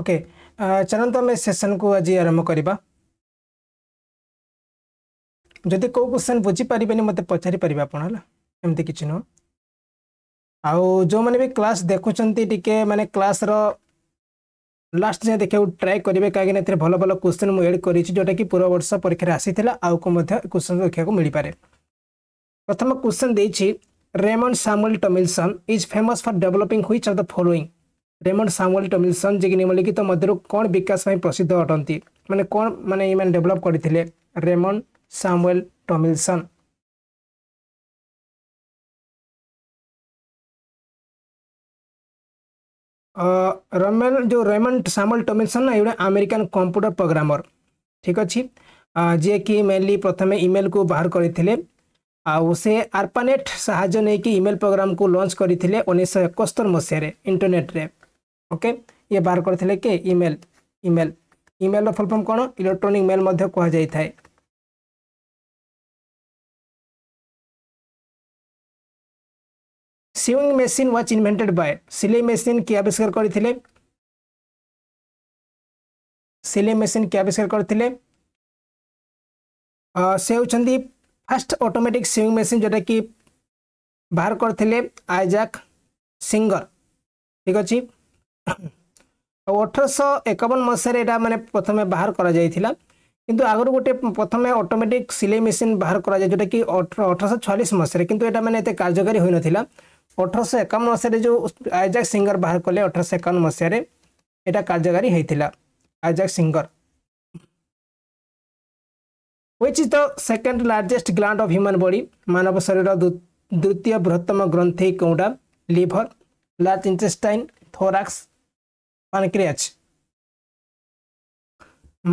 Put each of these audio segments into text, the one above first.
Okay ଚାଲନ୍ତୁ ଆମେ ସେସନ୍କୁ ଆଜି ଆରମ୍ଭ କରିବା ଯଦି କେଉଁ କ୍ୱେଶ୍ଚନ୍ ବୁଝିପାରିବେନି ମୋତେ ପଚାରିପାରିବେ ଆପଣ ହେଲା ଏମିତି କିଛି ନୁହଁ ଆଉ ଯେଉଁମାନେ ବି କ୍ଲାସ୍ ଦେଖୁଛନ୍ତି ଟିକେ ମାନେ କ୍ଲାସ୍ର ଲାଷ୍ଟ ଯାଏଁ ଦେଖିବାକୁ ଟ୍ରାଏ କରିବେ କାହିଁକିନା ଏଥିରେ ଭଲ ଭଲ କ୍ୱେଶ୍ଚନ୍ ମୁଁ ଏଡ଼୍ କରିଛି ଯେଉଁଟାକି ପୂର୍ବ ବର୍ଷ ପରୀକ୍ଷାରେ ଆସିଥିଲା ଆଉକୁ ମଧ୍ୟ କ୍ୱେଶ୍ଚନ୍ ଦେଖିବାକୁ ମିଳିପାରେ ପ୍ରଥମ କ୍ୱେଶ୍ଚନ୍ ଦେଇଛି Raymond Samuel Tomlinson is famous for developing which of the following Raymond Samuel Tomlinson ଯିଏକି ନିମ୍ନଲିଖିତ ମଧ୍ୟରୁ କ'ଣ ବିକାଶ ପାଇଁ ପ୍ରସିଦ୍ଧ ଅଟନ୍ତି ମାନେ କ'ଣ ମାନେ ଏମାନେ ଡେଭଲପ୍ କରିଥିଲେ ରେମଣ୍ଡ ସାମୁଏଲ ଟମିଲସନ୍ ରମେଲ ଯେଉଁ ରେମଣ୍ଡ ସାମୁଏଲ ଟମିଲସନ୍ ନା ଏଗୁଡ଼େ ଆମେରିକାନ୍ କମ୍ପ୍ୟୁଟର ପ୍ରୋଗ୍ରାମର ଠିକ୍ ଅଛି ଯିଏକି ମେନ୍ଲି ପ୍ରଥମେ ଇମେଲ୍କୁ ବାହାର କରିଥିଲେ ଆଉ ସେ ଆର୍ପାନେଟ୍ ସାହାଯ୍ୟ ନେଇକି ଇମେଲ୍ ପ୍ରୋଗ୍ରାମ୍କୁ ଲଞ୍ଚ କରିଥିଲେ ଉଣେଇଶହ ଏକସ୍ତର ମସିହାରେ ଇଣ୍ଟରନେଟ୍ରେ ओके ये बाहर कर थे इमेल इमेल इमेल फुल कौन इलेक्ट्रोनिक मेल कई थाए sewing machine was invented by सिलई मेसीन किए आविष्कार कर सिलई मेसीन किए आविष्कार कर फास्ट अटोमेटिक सिंग मेसीन जोटा कि बाहर करते आइजाक सिंगर ठीक अच्छे ଆଉ ଅଠରଶହ ଏକବନ ମସିହାରେ ଏଇଟା ମାନେ ପ୍ରଥମେ ବାହାର କରାଯାଇଥିଲା କିନ୍ତୁ ଆଗରୁ ଗୋଟିଏ ପ୍ରଥମେ ଅଟୋମେଟିକ୍ ସିଲେଇ ମେସିନ୍ ବାହାର କରାଯାଏ ଯେଉଁଟାକି ଅଠର ଅଠରଶହ ଛୟାଳିଶ ମସିହାରେ କିନ୍ତୁ ଏଇଟା ମାନେ ଏତେ କାର୍ଯ୍ୟକାରୀ ହୋଇନଥିଲା ଅଠରଶହ ଏକାବନ ମସିହାରେ ଯେଉଁ ଆଇଜାକ୍ ସିଙ୍ଗର ବାହାର କଲେ ଅଠରଶହ ଏକାବନ ମସିହାରେ ଏଇଟା କାର୍ଯ୍ୟକାରୀ ହୋଇଥିଲା ଆଇଜାକ୍ ସିଙ୍ଗର ହୋଇଛି ତ second largest gland of human body ମାନବ ଶରୀର ଦ୍ୱିତୀୟ ବୃହତ୍ତମ ଗ୍ରନ୍ଥି କେଉଁଟା liver large intestine thorax pancreas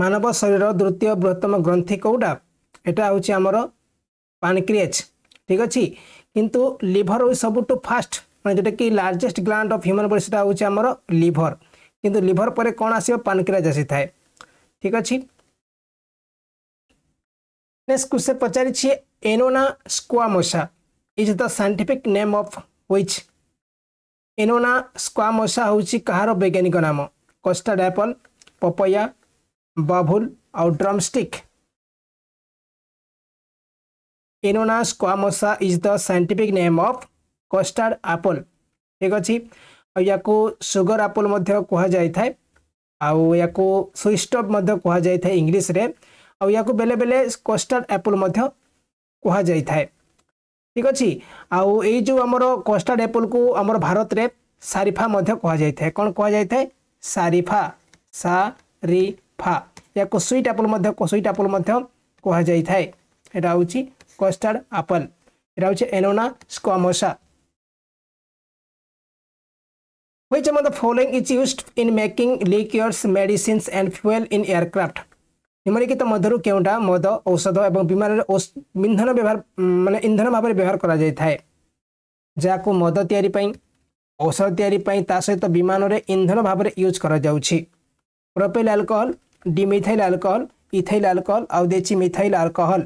ମାନବ ଶରୀରର ତୃତୀୟ ବୃହତ୍ତମ ଗ୍ରନ୍ଥି କେଉଁଟା ଏଟା ହେଉଛି ଆମର ପାନକ୍ରିଆଚ୍ ଠିକ୍ ଅଛି କିନ୍ତୁ ଲିଭର ହେଉଛି ସବୁଠୁ ଫାଷ୍ଟ ମାନେ ଯେଉଁଟାକି largest gland of human body ସେଟା ହେଉଛି ଆମର ଲିଭର କିନ୍ତୁ ଲିଭର ପରେ କ'ଣ ଆସିବ ପାନକ୍ରିଆଜ୍ ଆସିଥାଏ ଠିକ୍ ଅଛି ନେକ୍ସଟ କ୍ୱେଶ୍ଚନ୍ ପଚାରିଛି Annona squamosa is the scientific name of which Annona squamosa ହେଉଛି କାହାର ବୈଜ୍ଞାନିକ ନାମ କଷ୍ଟାଡ ଆପଲ୍ ପପୟା ବାଭୁଲ ଆଉ drumstick Annona squamosa is the scientific name of custard apple ଠିକ୍ ଅଛି ଆଉ ୟାକୁ ସୁଗର ଆପଲ୍ ମଧ୍ୟ କୁହାଯାଇଥାଏ ଆଉ ୟାକୁ ସୁଇଷ୍ଟପ୍ ମଧ୍ୟ କୁହାଯାଇଥାଏ ଇଂଲିଶରେ ଆଉ ୟାକୁ ବେଲେ ବେଲେ କଷ୍ଟାର୍ଡ଼ ଆପଲ୍ ମଧ୍ୟ କୁହାଯାଇଥାଏ ঠিক ଅଛି ଆଉ ଏଇ ଯେଉଁ ଆମର କଷ୍ଟାର୍ଡ଼ ଆପଲ୍କୁ ଆମର ଭାରତରେ ସାରିଫା ମଧ୍ୟ କୁହାଯାଇଥାଏ କ'ଣ କୁହାଯାଇଥାଏ ସାରିଫା ସାରିଫା ୟାକୁ ସୁଇଟ୍ ଆପଲ୍ ମଧ୍ୟ ସୁଇଟ୍ ଆପଲ୍ ମଧ୍ୟ କୁହାଯାଇଥାଏ ଏଇଟା ହେଉଛି କଷ୍ଟାର୍ଡ଼ ଆପଲ୍ ଏଇଟା ହେଉଛି ଏନୋନା ସ୍କମୋସା which among the following is used in making liquors medicines and fuel in aircraft ଏପରିକି ତ ମଧ୍ୟରୁ କେଉଁଟା ମଦ ଔଷଧ ଏବଂ ବିମାନରେ ଇନ୍ଧନ ବ୍ୟବହାର ମାନେ ଇନ୍ଧନ ଭାବରେ ବ୍ୟବହାର କରାଯାଇଥାଏ ଯାହାକୁ ମଦ ତିଆରି ପାଇଁ ଔଷଧ ତିଆରି ପାଇଁ ତା ସହିତ ବିମାନରେ ଇନ୍ଧନ ଭାବରେ ୟୁଜ୍ କରାଯାଉଛି propyl alcohol dimethyl alcohol ethyl alcohol ଆଉ ଦେଇଛି ମିଥାଇଲ୍ ଆଲକୋହଲ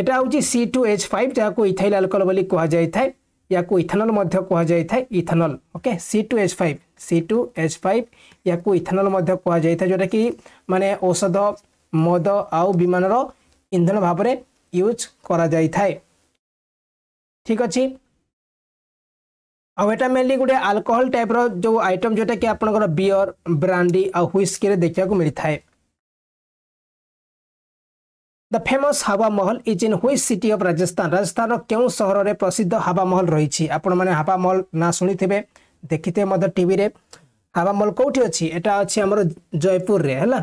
এটা হচ্ছে সি টু এইচ ফাইভ যা ইথাইল আলকোহল বলে কুহযাই থাকে या को इथेनल कहुएनल okay C two H five C two H five या को इथेनल जोटा कि मानने औषध मद आउ विमान इंधन भाव यूज करा कराए ठीक अच्छे आटा मेनली गोटे आल्कोहल टाइप रो आइटम जोटा कि आपर ब्रांडी आउ हिस्क देखा मिलता है ଦ famous Hawa Mahal is in which city of Rajasthan ରାଜସ୍ଥାନର କେଉଁ ସହରରେ ପ୍ରସିଦ୍ଧ ହାୱା ମହଲ ରହିଛି ଆପଣମାନେ ହାୱା ମହଲ ନାଁ ଶୁଣିଥିବେ ଦେଖିଥିବେ ମଧ୍ୟ ଟିଭିରେ ହାୱା ମହଲ କେଉଁଠି ଅଛି ଏଇଟା ଅଛି ଆମର ଜୟପୁରରେ ହେଲା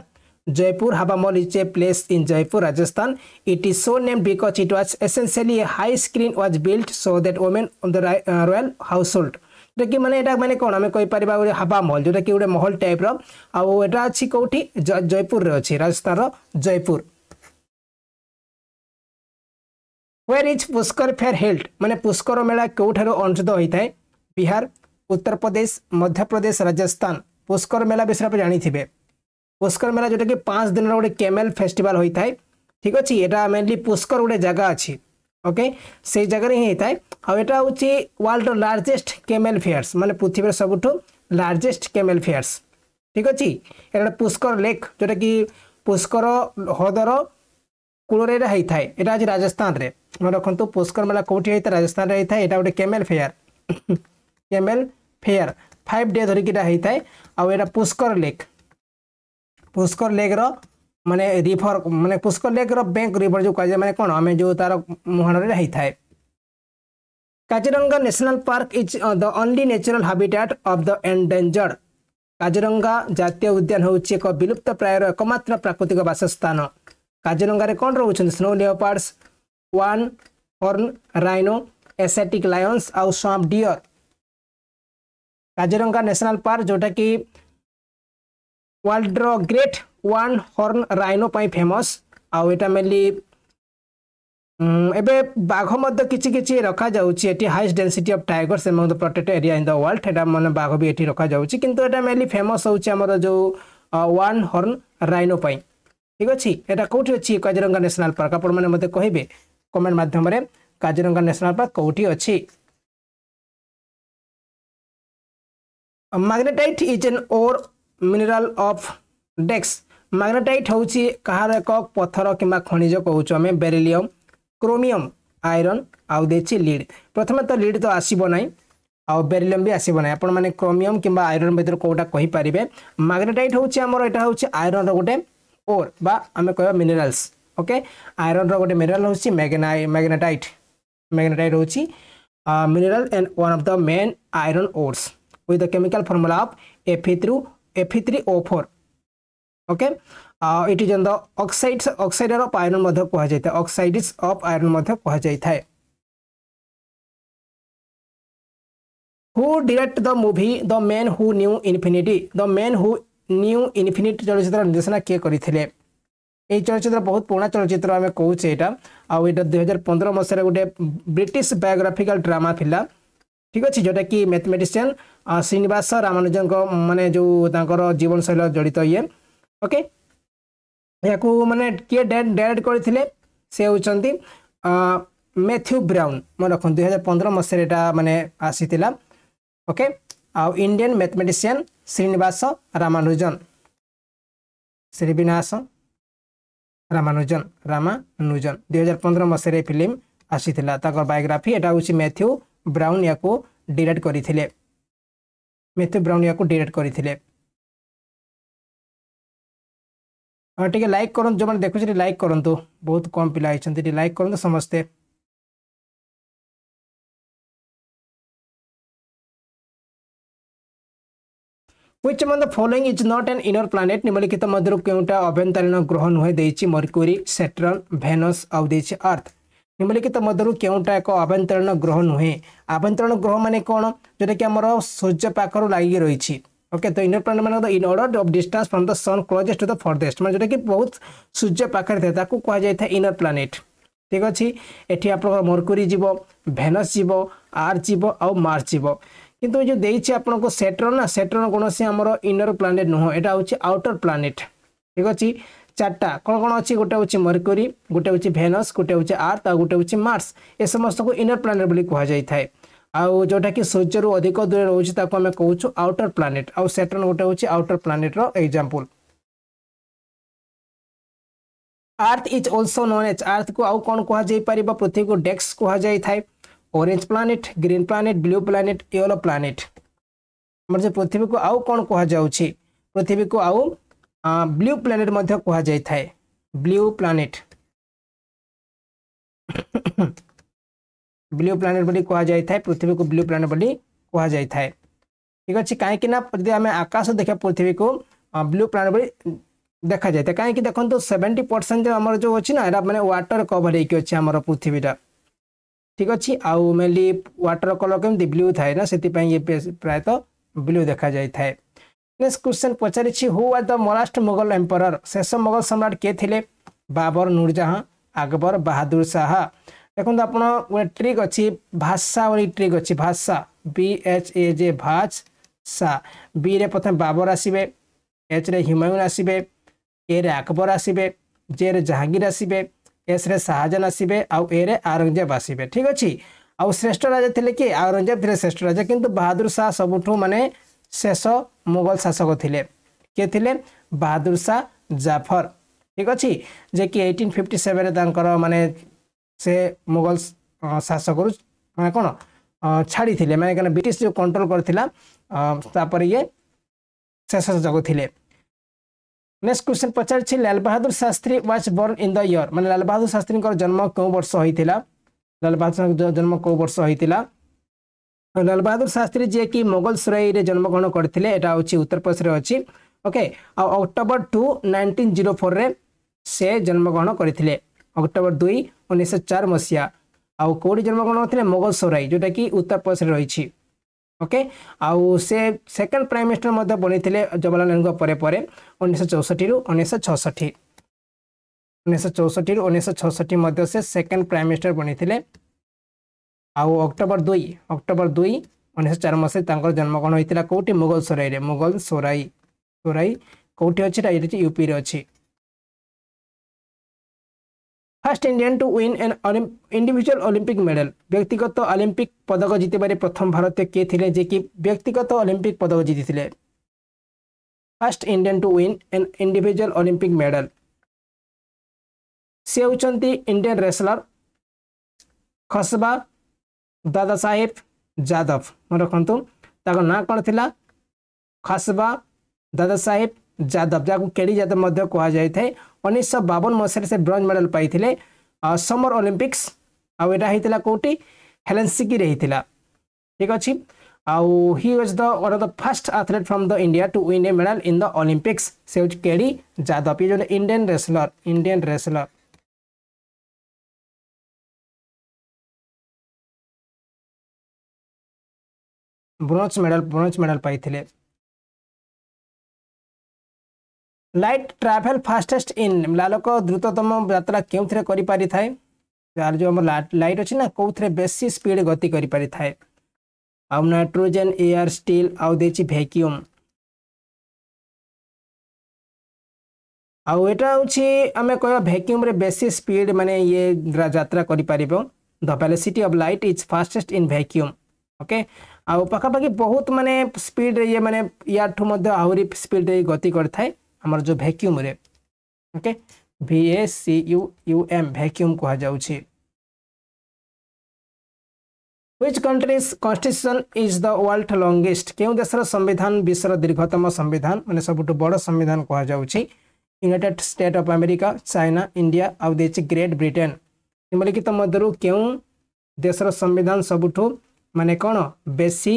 Jaipur Hava Mall is a place in Jaipur, Rajasthan. It is so named because it was essentially a high screen was built so that women on the uh, royal household. ଯେଉଁଟାକି ମାନେ ଏଇଟା ମାନେ କ'ଣ ଆମେ କହିପାରିବା ଗୋଟେ ହାବା ମହଲ ଯେଉଁଟାକି ଗୋଟେ ମହଲ ଟାଇପ୍ର ଆଉ ଏଇଟା ଅଛି କେଉଁଠି ଜୟପୁରରେ ଅଛି ରାଜସ୍ଥାନର Jaipur where is Pushkar fair held ମାନେ ପୁଷ୍କର ମେଳା କେଉଁଠାରୁ ଅନୁଷ୍ଠିତ ହୋଇଥାଏ ବିହାର ଉତ୍ତରପ୍ରଦେଶ ମଧ୍ୟପ୍ରଦେଶ ରାଜସ୍ଥାନ ପୁଷ୍କର ମେଳା ବିଷୟରେ ଆପଣ ଜାଣିଥିବେ ପୁଷ୍କର ମେଳା ଯେଉଁଟାକି ପାଞ୍ଚ ଦିନର ଗୋଟେ କେମେଲ ଫେଷ୍ଟିଭାଲ ହୋଇଥାଏ ଠିକ୍ ଅଛି ଏଇଟା ମେନଲି ପୁଷ୍କର ଗୋଟେ ଜାଗା ଅଛି ଓକେ ସେଇ ଜାଗାରେ ହିଁ ହେଇଥାଏ ଆଉ ଏଇଟା ହେଉଛି ୱାର୍ଲଡର ଲାର୍ଜେଷ୍ଟ କେମେଲ ଫେୟାର୍ସ ମାନେ ପୃଥିବୀର ସବୁଠୁ ଲାର୍ଜେଷ୍ଟ କେମେଲ ଫେୟାର୍ସ ଠିକ୍ ଅଛି ଏଇଟା ପୁଷ୍କର ଲେକ୍ ଯେଉଁଟାକି ପୁଷ୍କର ହ୍ରଦର କୂଳରେ ହେଇଥାଏ ଏଇଟା ଆଜି ରାଜସ୍ଥାନରେ ମନେ ରଖନ୍ତୁ ପୁଷ୍କର ମେଳା କେଉଁଠି ହେଇଥାଏ ରାଜସ୍ଥାନରେ ହେଇଥାଏ ଏଇଟା ଗୋଟେ camel fair camel fair five day ଧରିକି ଏଇଟା ହେଇଥାଏ ଆଉ ଏଇଟା ପୁଷ୍କର ଲେକ୍ ପୁଷ୍କର ଲେକ୍ର ମାନେ ରିଭର ମାନେ ପୁଷ୍କର ଲେକ୍ର ବ୍ୟାଙ୍କ ରିଭର ଯେଉଁ କୁହାଯାଏ ମାନେ କ'ଣ ଆମେ ଯେଉଁ ତାର ମୁହାଣରେ ହେଇଥାଏ Kaziranga national park is the only natural habitat of the endangered Kaziranga ଜାତୀୟ ଉଦ୍ୟାନ ହେଉଛି ଏକ ବିଲୁପ୍ତ ପ୍ରାୟର ଏକମାତ୍ର ପ୍ରାକୃତିକ ବାସସ୍ଥାନ কাজিরঙ্গার কোণ রয়েছেন snow leopards one horn rhino Asiatic lions আউ swamp deer Kaziranga national park যেটা কি ওয়ার্ল্ডর গ্রেট ওয়ান হর্ন রাইনো পাই ফেমস আউ এটা মেনলি এবে বাঘ মধ্যে কিছু কিছু রখা যাচ্ছে এটি highest density of tigers among the protected area in the world এটা মানে বাঘ বি এটি রখা যাচ্ছে কিন্তু এটা মেনলি ফেমস হচ্ছে আমার যে ওয়ান হর্ন রাইনো পাই ঠিক ଅଛି ଏଇଟା କେଉଁଠି ଅଛି କାଜିରଙ୍ଗା ନ୍ୟାସନାଲ୍ ପାର୍କ ଆପଣମାନେ ମୋତେ କହିବେ କମେଣ୍ଟ ମାଧ୍ୟମରେ କାଜିରଙ୍ଗା ନ୍ୟାସନାଲ୍ ପାର୍କ କେଉଁଠି ଅଛି magnetite is an ore mineral of dash magnetite ହେଉଛି କାହାର ଏକ ପଥର କିମ୍ବା ଖଣିଜ କହୁଛୁ ଆମେ ବେରିଲିୟମ୍ କ୍ରୋମିୟମ୍ ଆଇରନ୍ ଆଉ ଦେଇଛି ଲିଡ଼୍ ପ୍ରଥମେ ତ ଲିଡ଼୍ ତ ଆସିବ ନାହିଁ ଆଉ ବେରିଲିୟମ୍ ବି ଆସିବ ନାହିଁ ଆପଣମାନେ କ୍ରୋମିୟମ୍ କିମ୍ବା ଆଇରନ୍ ଭିତରୁ କେଉଁଟା କହିପାରିବେ ମ୍ୟାଗ୍ନେଟାଇଟ୍ ହେଉଛି ଆମର ଏଇଟା ହେଉଛି ଆଇରନ୍ର ଗୋଟେ ଓର୍ ବା ଆମେ କହିବା ମିନେରାଲ୍ସ ଓକେ ଆଇରନ୍ର ଗୋଟେ ମିନେରାଲ୍ ହେଉଛି ମ୍ୟାଗ୍ନାଇ ମ୍ୟାଗ୍ନେଟାଇଟ୍ ମ୍ୟାଗ୍ନେଟାଇଟ୍ ହେଉଛି mineral and one of the main iron ores with the chemical formula of Fe3 Fe3O4 okay uh, it is on the oxides oxide of iron madhya kaha jai thai oxides of iron madhya kaha jai thai who directed the movie the man who knew infinity the man who knew infinity চলচ্চিত্র নির্দেশনা কে করে এই চলচ্চিত্র বহু পুরোনা চলচ্চিত্র আমি কৌছে এটা আইটা দুই হাজার পনেরো মশায় গোটে ব্রিটিশ বায়োগ্রাফিকাল ড্রামা লা ঠিক আছে যেটা কি ম্যাথমেটিসিয়ান শ্রীনিবাস রামানুজন মানে যে তাঁর জীবনশৈলী জড়িত ইয়ে ওকে ইয়াকু মানে কিয়ে ডাইরেক্ট করে সে হচ্ছেন ম্যাথ্যু ব্রাউন মনে রাখুন দুই হাজার পনেরো মশায় এটা মানে আসি ওকে ଆଉ ଇଣ୍ଡିଆନ୍ ମ୍ୟାଥମେଟିସିଆନ୍ ଶ୍ରୀନିବାସ ରାମାନୁଜନ୍ ଶ୍ରୀବିନାଶ ରାମାନୁଜନ୍ ରାମାନୁଜନ୍ ଦୁଇହଜାର ପନ୍ଦର ମସିହାରେ ଫିଲ୍ମ ଆସିଥିଲା ତାଙ୍କର ବାୟୋଗ୍ରାଫି ଏଇଟା ହେଉଛି ମେଥ୍ୟୁ ବ୍ରାଉନ୍ ୟାକୁ ଡିରେକ୍ଟ କରିଥିଲେ ମେଥ୍ୟୁ ବ୍ରାଉନ୍ ୟାକୁ ଡିରେକ୍ଟ କରିଥିଲେ हाँ टे लाइक करूँ जो मैंने देखुचे लाइक करूँ बहुत कम पिला होती लाइक करूँ समस्ते which among the following is not an inner planet ನಿಮ್ಮಲಿಖಿತ ಮಧ್ಯರು ಕೇಂಟ ಅಭ್ಯಂತರೀಣ ಗ್ರಹ ନୁହେଁ ଦେଇଛି ମର୍କ୍ୟୁରୀ ସେଟ୍ରନ୍ ଭେନସ୍ ଆଉ ଦେଇଛି ଆର୍ଥ ନିମ୍ନଲିଖିତ ମଧ୍ୟରୁ କେଉଁଟା ଏକ ଆଭ୍ୟନ୍ତରୀଣ ଗ୍ରହ ନୁହେଁ ଆଭ୍ୟନ୍ତରୀଣ ଗ୍ରହ ମାନେ କ'ଣ ଯେଉଁଟାକି ଆମର ସୂର୍ଯ୍ୟ ପାଖରୁ ଲାଗି ରହିଛି ଓକେ ତ ଇନର ପ୍ଲାନେଟ୍ ମାନଙ୍କ in order of distance from the sun closest to the furthest ମାନେ ଯେଉଁଟାକି ବହୁତ ସୂର୍ଯ୍ୟ ପାଖରେ ଥାଏ ତାକୁ କୁହାଯାଇଥାଏ ଇନର ପ୍ଲାନେଟ୍ ଠିକ୍ ଅଛି ଏଠି ଆପଣଙ୍କର ମର୍କୁରୀ ଯିବ ଭେନସ୍ ଯିବ ଆର୍ ଯିବ ଆଉ ମାର୍ସ ଯିବ কিন্তু এই যে দেইছি আপনাকে সেটর না সেটর কোণী আমার ইনর প্লানেট নুহ এটা হচ্ছে আউটর প্লানেট ঠিক আছে চারটা কোণ কোণ অছি গোটে হচ্ছে মরকুরি গোটে হচ্ছে ভেনস গোটে হচ্ছে আর্থ আর গোটে হচ্ছে মার্স এ সমস্ত ইনর প্লানেট বলে কুহযাই থাকে ଆଉ ଯେଉଁଟାକି ସୂର୍ଯ୍ୟରୁ ଅଧିକ ଦୂରରେ ରହୁଛି ତାକୁ ଆମେ କହୁଛୁ ଆଉଟର ପ୍ଲାନେଟ୍ ଆଉ ସେଟର୍ନ ଗୋଟେ ହେଉଛି ଆଉଟର ପ୍ଲାନେଟ୍ର example earth is also known as ଆର୍ଥକୁ ଆଉ କ'ଣ କୁହାଯାଇପାରିବ ପୃଥିବୀକୁ ଡେକ୍ସ କୁହାଯାଇଥାଏ orange planet green planet blue planet yellow planet आम जो पृथ्वी को आउ कौन कह पृथ्वी को आउ ब्लू प्लानेट कहुए ब्लू प्लानेट ब्लू प्लानेट बोली कहुए पृथ्वी को ब्लू प्लानेट बोली कहुए ठीक अच्छे कहीं आम आकाश देख पृथ्वी को ब्लू प्लानेट बोली देखा जाए कहीं देखो सेवेन्टी परसेंट जो अच्छी ना मैंने व्टर कवर होमर पृथ्वीटा ঠিক ଅଛି ଆଉ ମେନଲି ୱାଟର କଲର୍ କେମିତି ବ୍ଲୁ ଥାଏ ନା ସେଥିପାଇଁ ଏ ପ୍ରାୟତଃ ବ୍ଲୁ ଦେଖାଯାଇଥାଏ ନେକ୍ସଟ କ୍ୱେଶ୍ଚନ୍ ପଚାରିଛି ହୁ ୱାଜ୍ ଦ ମରାଷ୍ଟ ମୋଗଲ ଏମ୍ପରର ଶେଷ ମୋଗଲ ସମ୍ରାଟ କିଏ ଥିଲେ ବାବର ନୁରଜାହାଁ আকবর বাহাদুর সাহা দেখুন আপনার গোটে ট্রিক অছি ভাষা বলে ট্রিক অছি ভাষা বি এচ এ জে ভাজ সা বি রে প্রথমে বাবর আসবে এচ রে হুমায়ুন আসবে এ রে আকবর আসবে জে রে জাহাঙ্গীর আসবে ଏସ୍ରେ ଶାହାଜାହାନ ଆସିବେ ଆଉ ଏରେ ଆଉରଙ୍ଗଜେବ ଆସିବେ ଠିକ୍ ଅଛି ଆଉ ଶ୍ରେଷ୍ଠ ରାଜା ଥିଲେ କି ଆଉରଙ୍ଗଜେବ ଥିଲେ ଶ୍ରେଷ୍ଠ ରାଜା କିନ୍ତୁ ବାହାଦୁର ଶାହା ସବୁଠୁ ମାନେ ଶେଷ ମୋଗଲ ଶାସକ ଥିଲେ କିଏ ଥିଲେ ବାହାଦୁର ଶାହ ଜାଫର ଠିକ୍ ଅଛି ଯେ କି ଏଇଟିନ୍ ଫିଫ୍ଟି ସେଭେନ୍ରେ ତାଙ୍କର ମାନେ ସେ ମୋଗଲ ଶାସକରୁ ମାନେ କ'ଣ ଛାଡ଼ିଥିଲେ ମାନେ କାରଣ ବ୍ରିଟିଶ ଯେଉଁ କଣ୍ଟ୍ରୋଲ କରିଥିଲା ତାପରେ ଇଏ ଶେଷ ଶାସକ ଥିଲେ নেক্সট কোশ্চেন পচারছি Lal Bahadur Shastri was born in the year মানে লাল বাহাদুর শাস্ত্রীঙ্কর জন্ম কেউ বর্ষ হয়েছিল লাল বাহাদুর জন্ম কেউ বর্ষ হয়েছিল লাল বাহাদুর শাস্ত্রী যিনি মোগল সুরাইরে জন্মগ্রহণ করে এটা হচ্ছে উত্তরপ্রদেশে অছি okay October two nineteen zero ফোর্রে সে জন্মগ্রহণ করে অক্টোবর দুই উনিশশো চার মশিয়া আউটি জন্মগ্রহণ করে মোগল সরাই যেটা কি উত্তরপ্রদেশে রয়েছে ଓକେ ଆଉ ସେ ସେକେଣ୍ଡ ପ୍ରାଇମ୍ ମିନିଷ୍ଟର ମଧ୍ୟ ବନିଥିଲେ ଜବାହରଲାଲ ନେହେରୁଙ୍କ ପରେ ପରେ ଉଣେଇଶହ ଚଉଷଠିରୁ ଉଣେଇଶହ ଛଅଷଠି ଉଣେଇଶହ ଚଉଷଠିରୁ ଉଣେଇଶହ ଛଅଷଠି ମଧ୍ୟ ସେ ସେକେଣ୍ଡ ପ୍ରାଇମ୍ ମିନିଷ୍ଟର ବନିଥିଲେ ଆଉ ଅକ୍ଟୋବର ଦୁଇ ଅକ୍ଟୋବର ଦୁଇ ଉଣେଇଶହ ଚାରି ମସିହାରେ ତାଙ୍କର ଜନ୍ମଗ୍ରହଣ ହୋଇଥିଲା କେଉଁଠି ମୁଗଲ ସରାଇରେ ମୁଗଲ ସରାଇ ସରାଇ କେଉଁଠି ଅଛି ଏଇଟା ହେଉଛି ୟୁପିରେ ଅଛି first Indian to win an individual Olympic medal ব্যক্তিগত অলিম্পিক পদক জিতে পারে প্রথম ভারতীয় কে লে যে কি ব্যক্তিগত অলিম্পিক পদক জিতিলে first Indian to win an individual Olympic medal সে হচ্ছেন ইন্ডিয়ান রেসলর খসবা দাদা সাহেব যাদব মনে রাখতু তাঁর না কোণ লা খসবা দাদা সাহেব जादव जहाँ को केड़ी जादव मध्य कहुई थे उन्नीस बावन मसीह से ब्रज मेडल पाई समर ओलंपिक्स आटा होता रही हेलेन्सिकी ठीक अच्छे आउ he was the one of the first athlete from the India to win a medal in the Olympics से हूँ केड़ी जादव ये जो Indian wrestler Indian wrestler bronze medal bronze medal पाई ଲାଇଟ୍ ଟ୍ରାଭେଲ୍ ଫାଷ୍ଟେଷ୍ଟ ଇନ୍ ଲାଲକ ଦ୍ରୁତତମ ଯାତ୍ରା କେଉଁଥିରେ କରିପାରିଥାଏ ତାର ଯେଉଁ ଆମର ଲାଇଟ୍ ଅଛି ନା କେଉଁଥିରେ ବେଶୀ ସ୍ପିଡ୍ ଗତି କରିପାରିଥାଏ ଆଉ ନାଇଟ୍ରୋଜେନ୍ ଏୟାର ଷ୍ଟିଲ୍ ଆଉ ଦେଇଛି ଭ୍ୟାକ୍ୟୁମ୍ ଆଉ ଏଇଟା ହେଉଛି ଆମେ କହିବା ଭ୍ୟାକ୍ୟୁମ୍ରେ ବେଶୀ ସ୍ପିଡ୍ ମାନେ ଇଏ ଯାତ୍ରା କରିପାରିବ the velocity of light is fastest in vacuum okay ଆଉ ପାଖାପାଖି ବହୁତ ମାନେ ସ୍ପିଡ୍ରେ ଇଏ ମାନେ ୟାଠୁ ମଧ୍ୟ ଆହୁରି ସ୍ପିଡ୍ରେ ଗତି କରିଥାଏ ଆମର ଯେଉଁ ଭ୍ୟାକ୍ୟୁମ୍ରେ okay V A C U U M vacuum କୁହାଯାଉଛି which country's constitution is the world longest କେଉଁ ଦେଶର ସମ୍ବିଧାନ ବିଶ୍ୱର ଦୀର୍ଘତମ ସମ୍ବିଧାନ ମାନେ ସବୁଠୁ ବଡ଼ ସମ୍ବିଧାନ କୁହାଯାଉଛି United State of America China India ଆଉ ଦେଇଛି ଗ୍ରେଟ୍ ବ୍ରିଟେନ୍ ନିମ୍ନଲିଖିତ ମଧ୍ୟରୁ କେଉଁ ଦେଶର ସମ୍ବିଧାନ ସବୁଠୁ ମାନେ କ'ଣ ବେଶୀ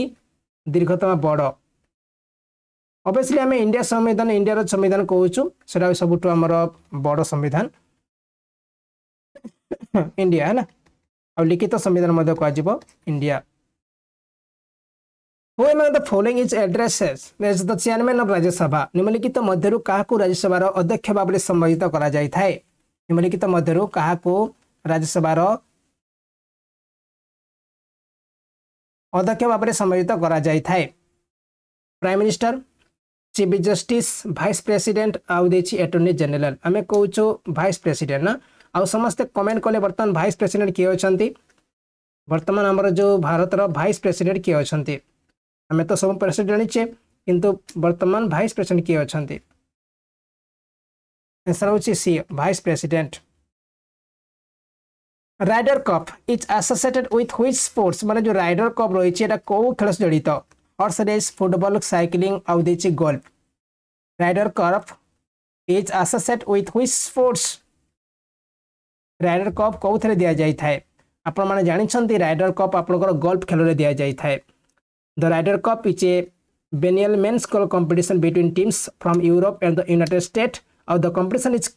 ଦୀର୍ଘତମ ବଡ଼ ଅବଭିୟସଲି ଆମେ ଇଣ୍ଡିଆ ସମ୍ବିଧାନ ଇଣ୍ଡିଆର ସମ୍ବିଧାନ କହୁଛୁ ସେଟା ସବୁଠୁ ଆମର ବଡ଼ ସମ୍ବିଧାନ ଇଣ୍ଡିଆ ହେଲା ଆଉ ଲିଖିତ ସମ୍ବିଧାନ ମଧ୍ୟ କୁହାଯିବ India Who among the following is addresses as the chairman of Rajya Sabha? ନିମ୍ନଲିଖିତ ମଧ୍ୟରୁ କାହାକୁ ରାଜ୍ୟସଭାର ଅଧ୍ୟକ୍ଷ ଭାବରେ ସମ୍ବୋଧିତ କରାଯାଇଥାଏ ନିମ୍ନଲିଖିତ ମଧ୍ୟରୁ କାହାକୁ ରାଜ୍ୟସଭାର ଅଧ୍ୟକ୍ଷ ଭାବରେ ସମ୍ବୋଧିତ କରାଯାଇଥାଏ prime minister chief justice vice president attorney general आम कौच भाइस प्रेसीडेट ना आस्ते कमेंट कले बर्तमान भाइस प्रेसीडेट किए अच्छा बर्तमान आम जो भारत भाइस प्रेसीडेट किए अच्छा आम तो सब प्रेसीडेट जानचे कि बर्तमान भाइस प्रेसीडेट किए अच्छा आंसर हूँ C vice president Ryder Cup is associated with which sports मैंने जो रईडर कप रही है कौ खेल जड़ित हॉर्स रेस फुटबॉल साइक्लिंग अवधिची golf Ryder cup is associate with which sports Ryder Cup कौ थे दि जाए आपने जानते रईडर कप आप गल्फ खेल दि जाए the Ryder Cup is a biennial men's golf competition between teams from Europe and the United State आउ the competition is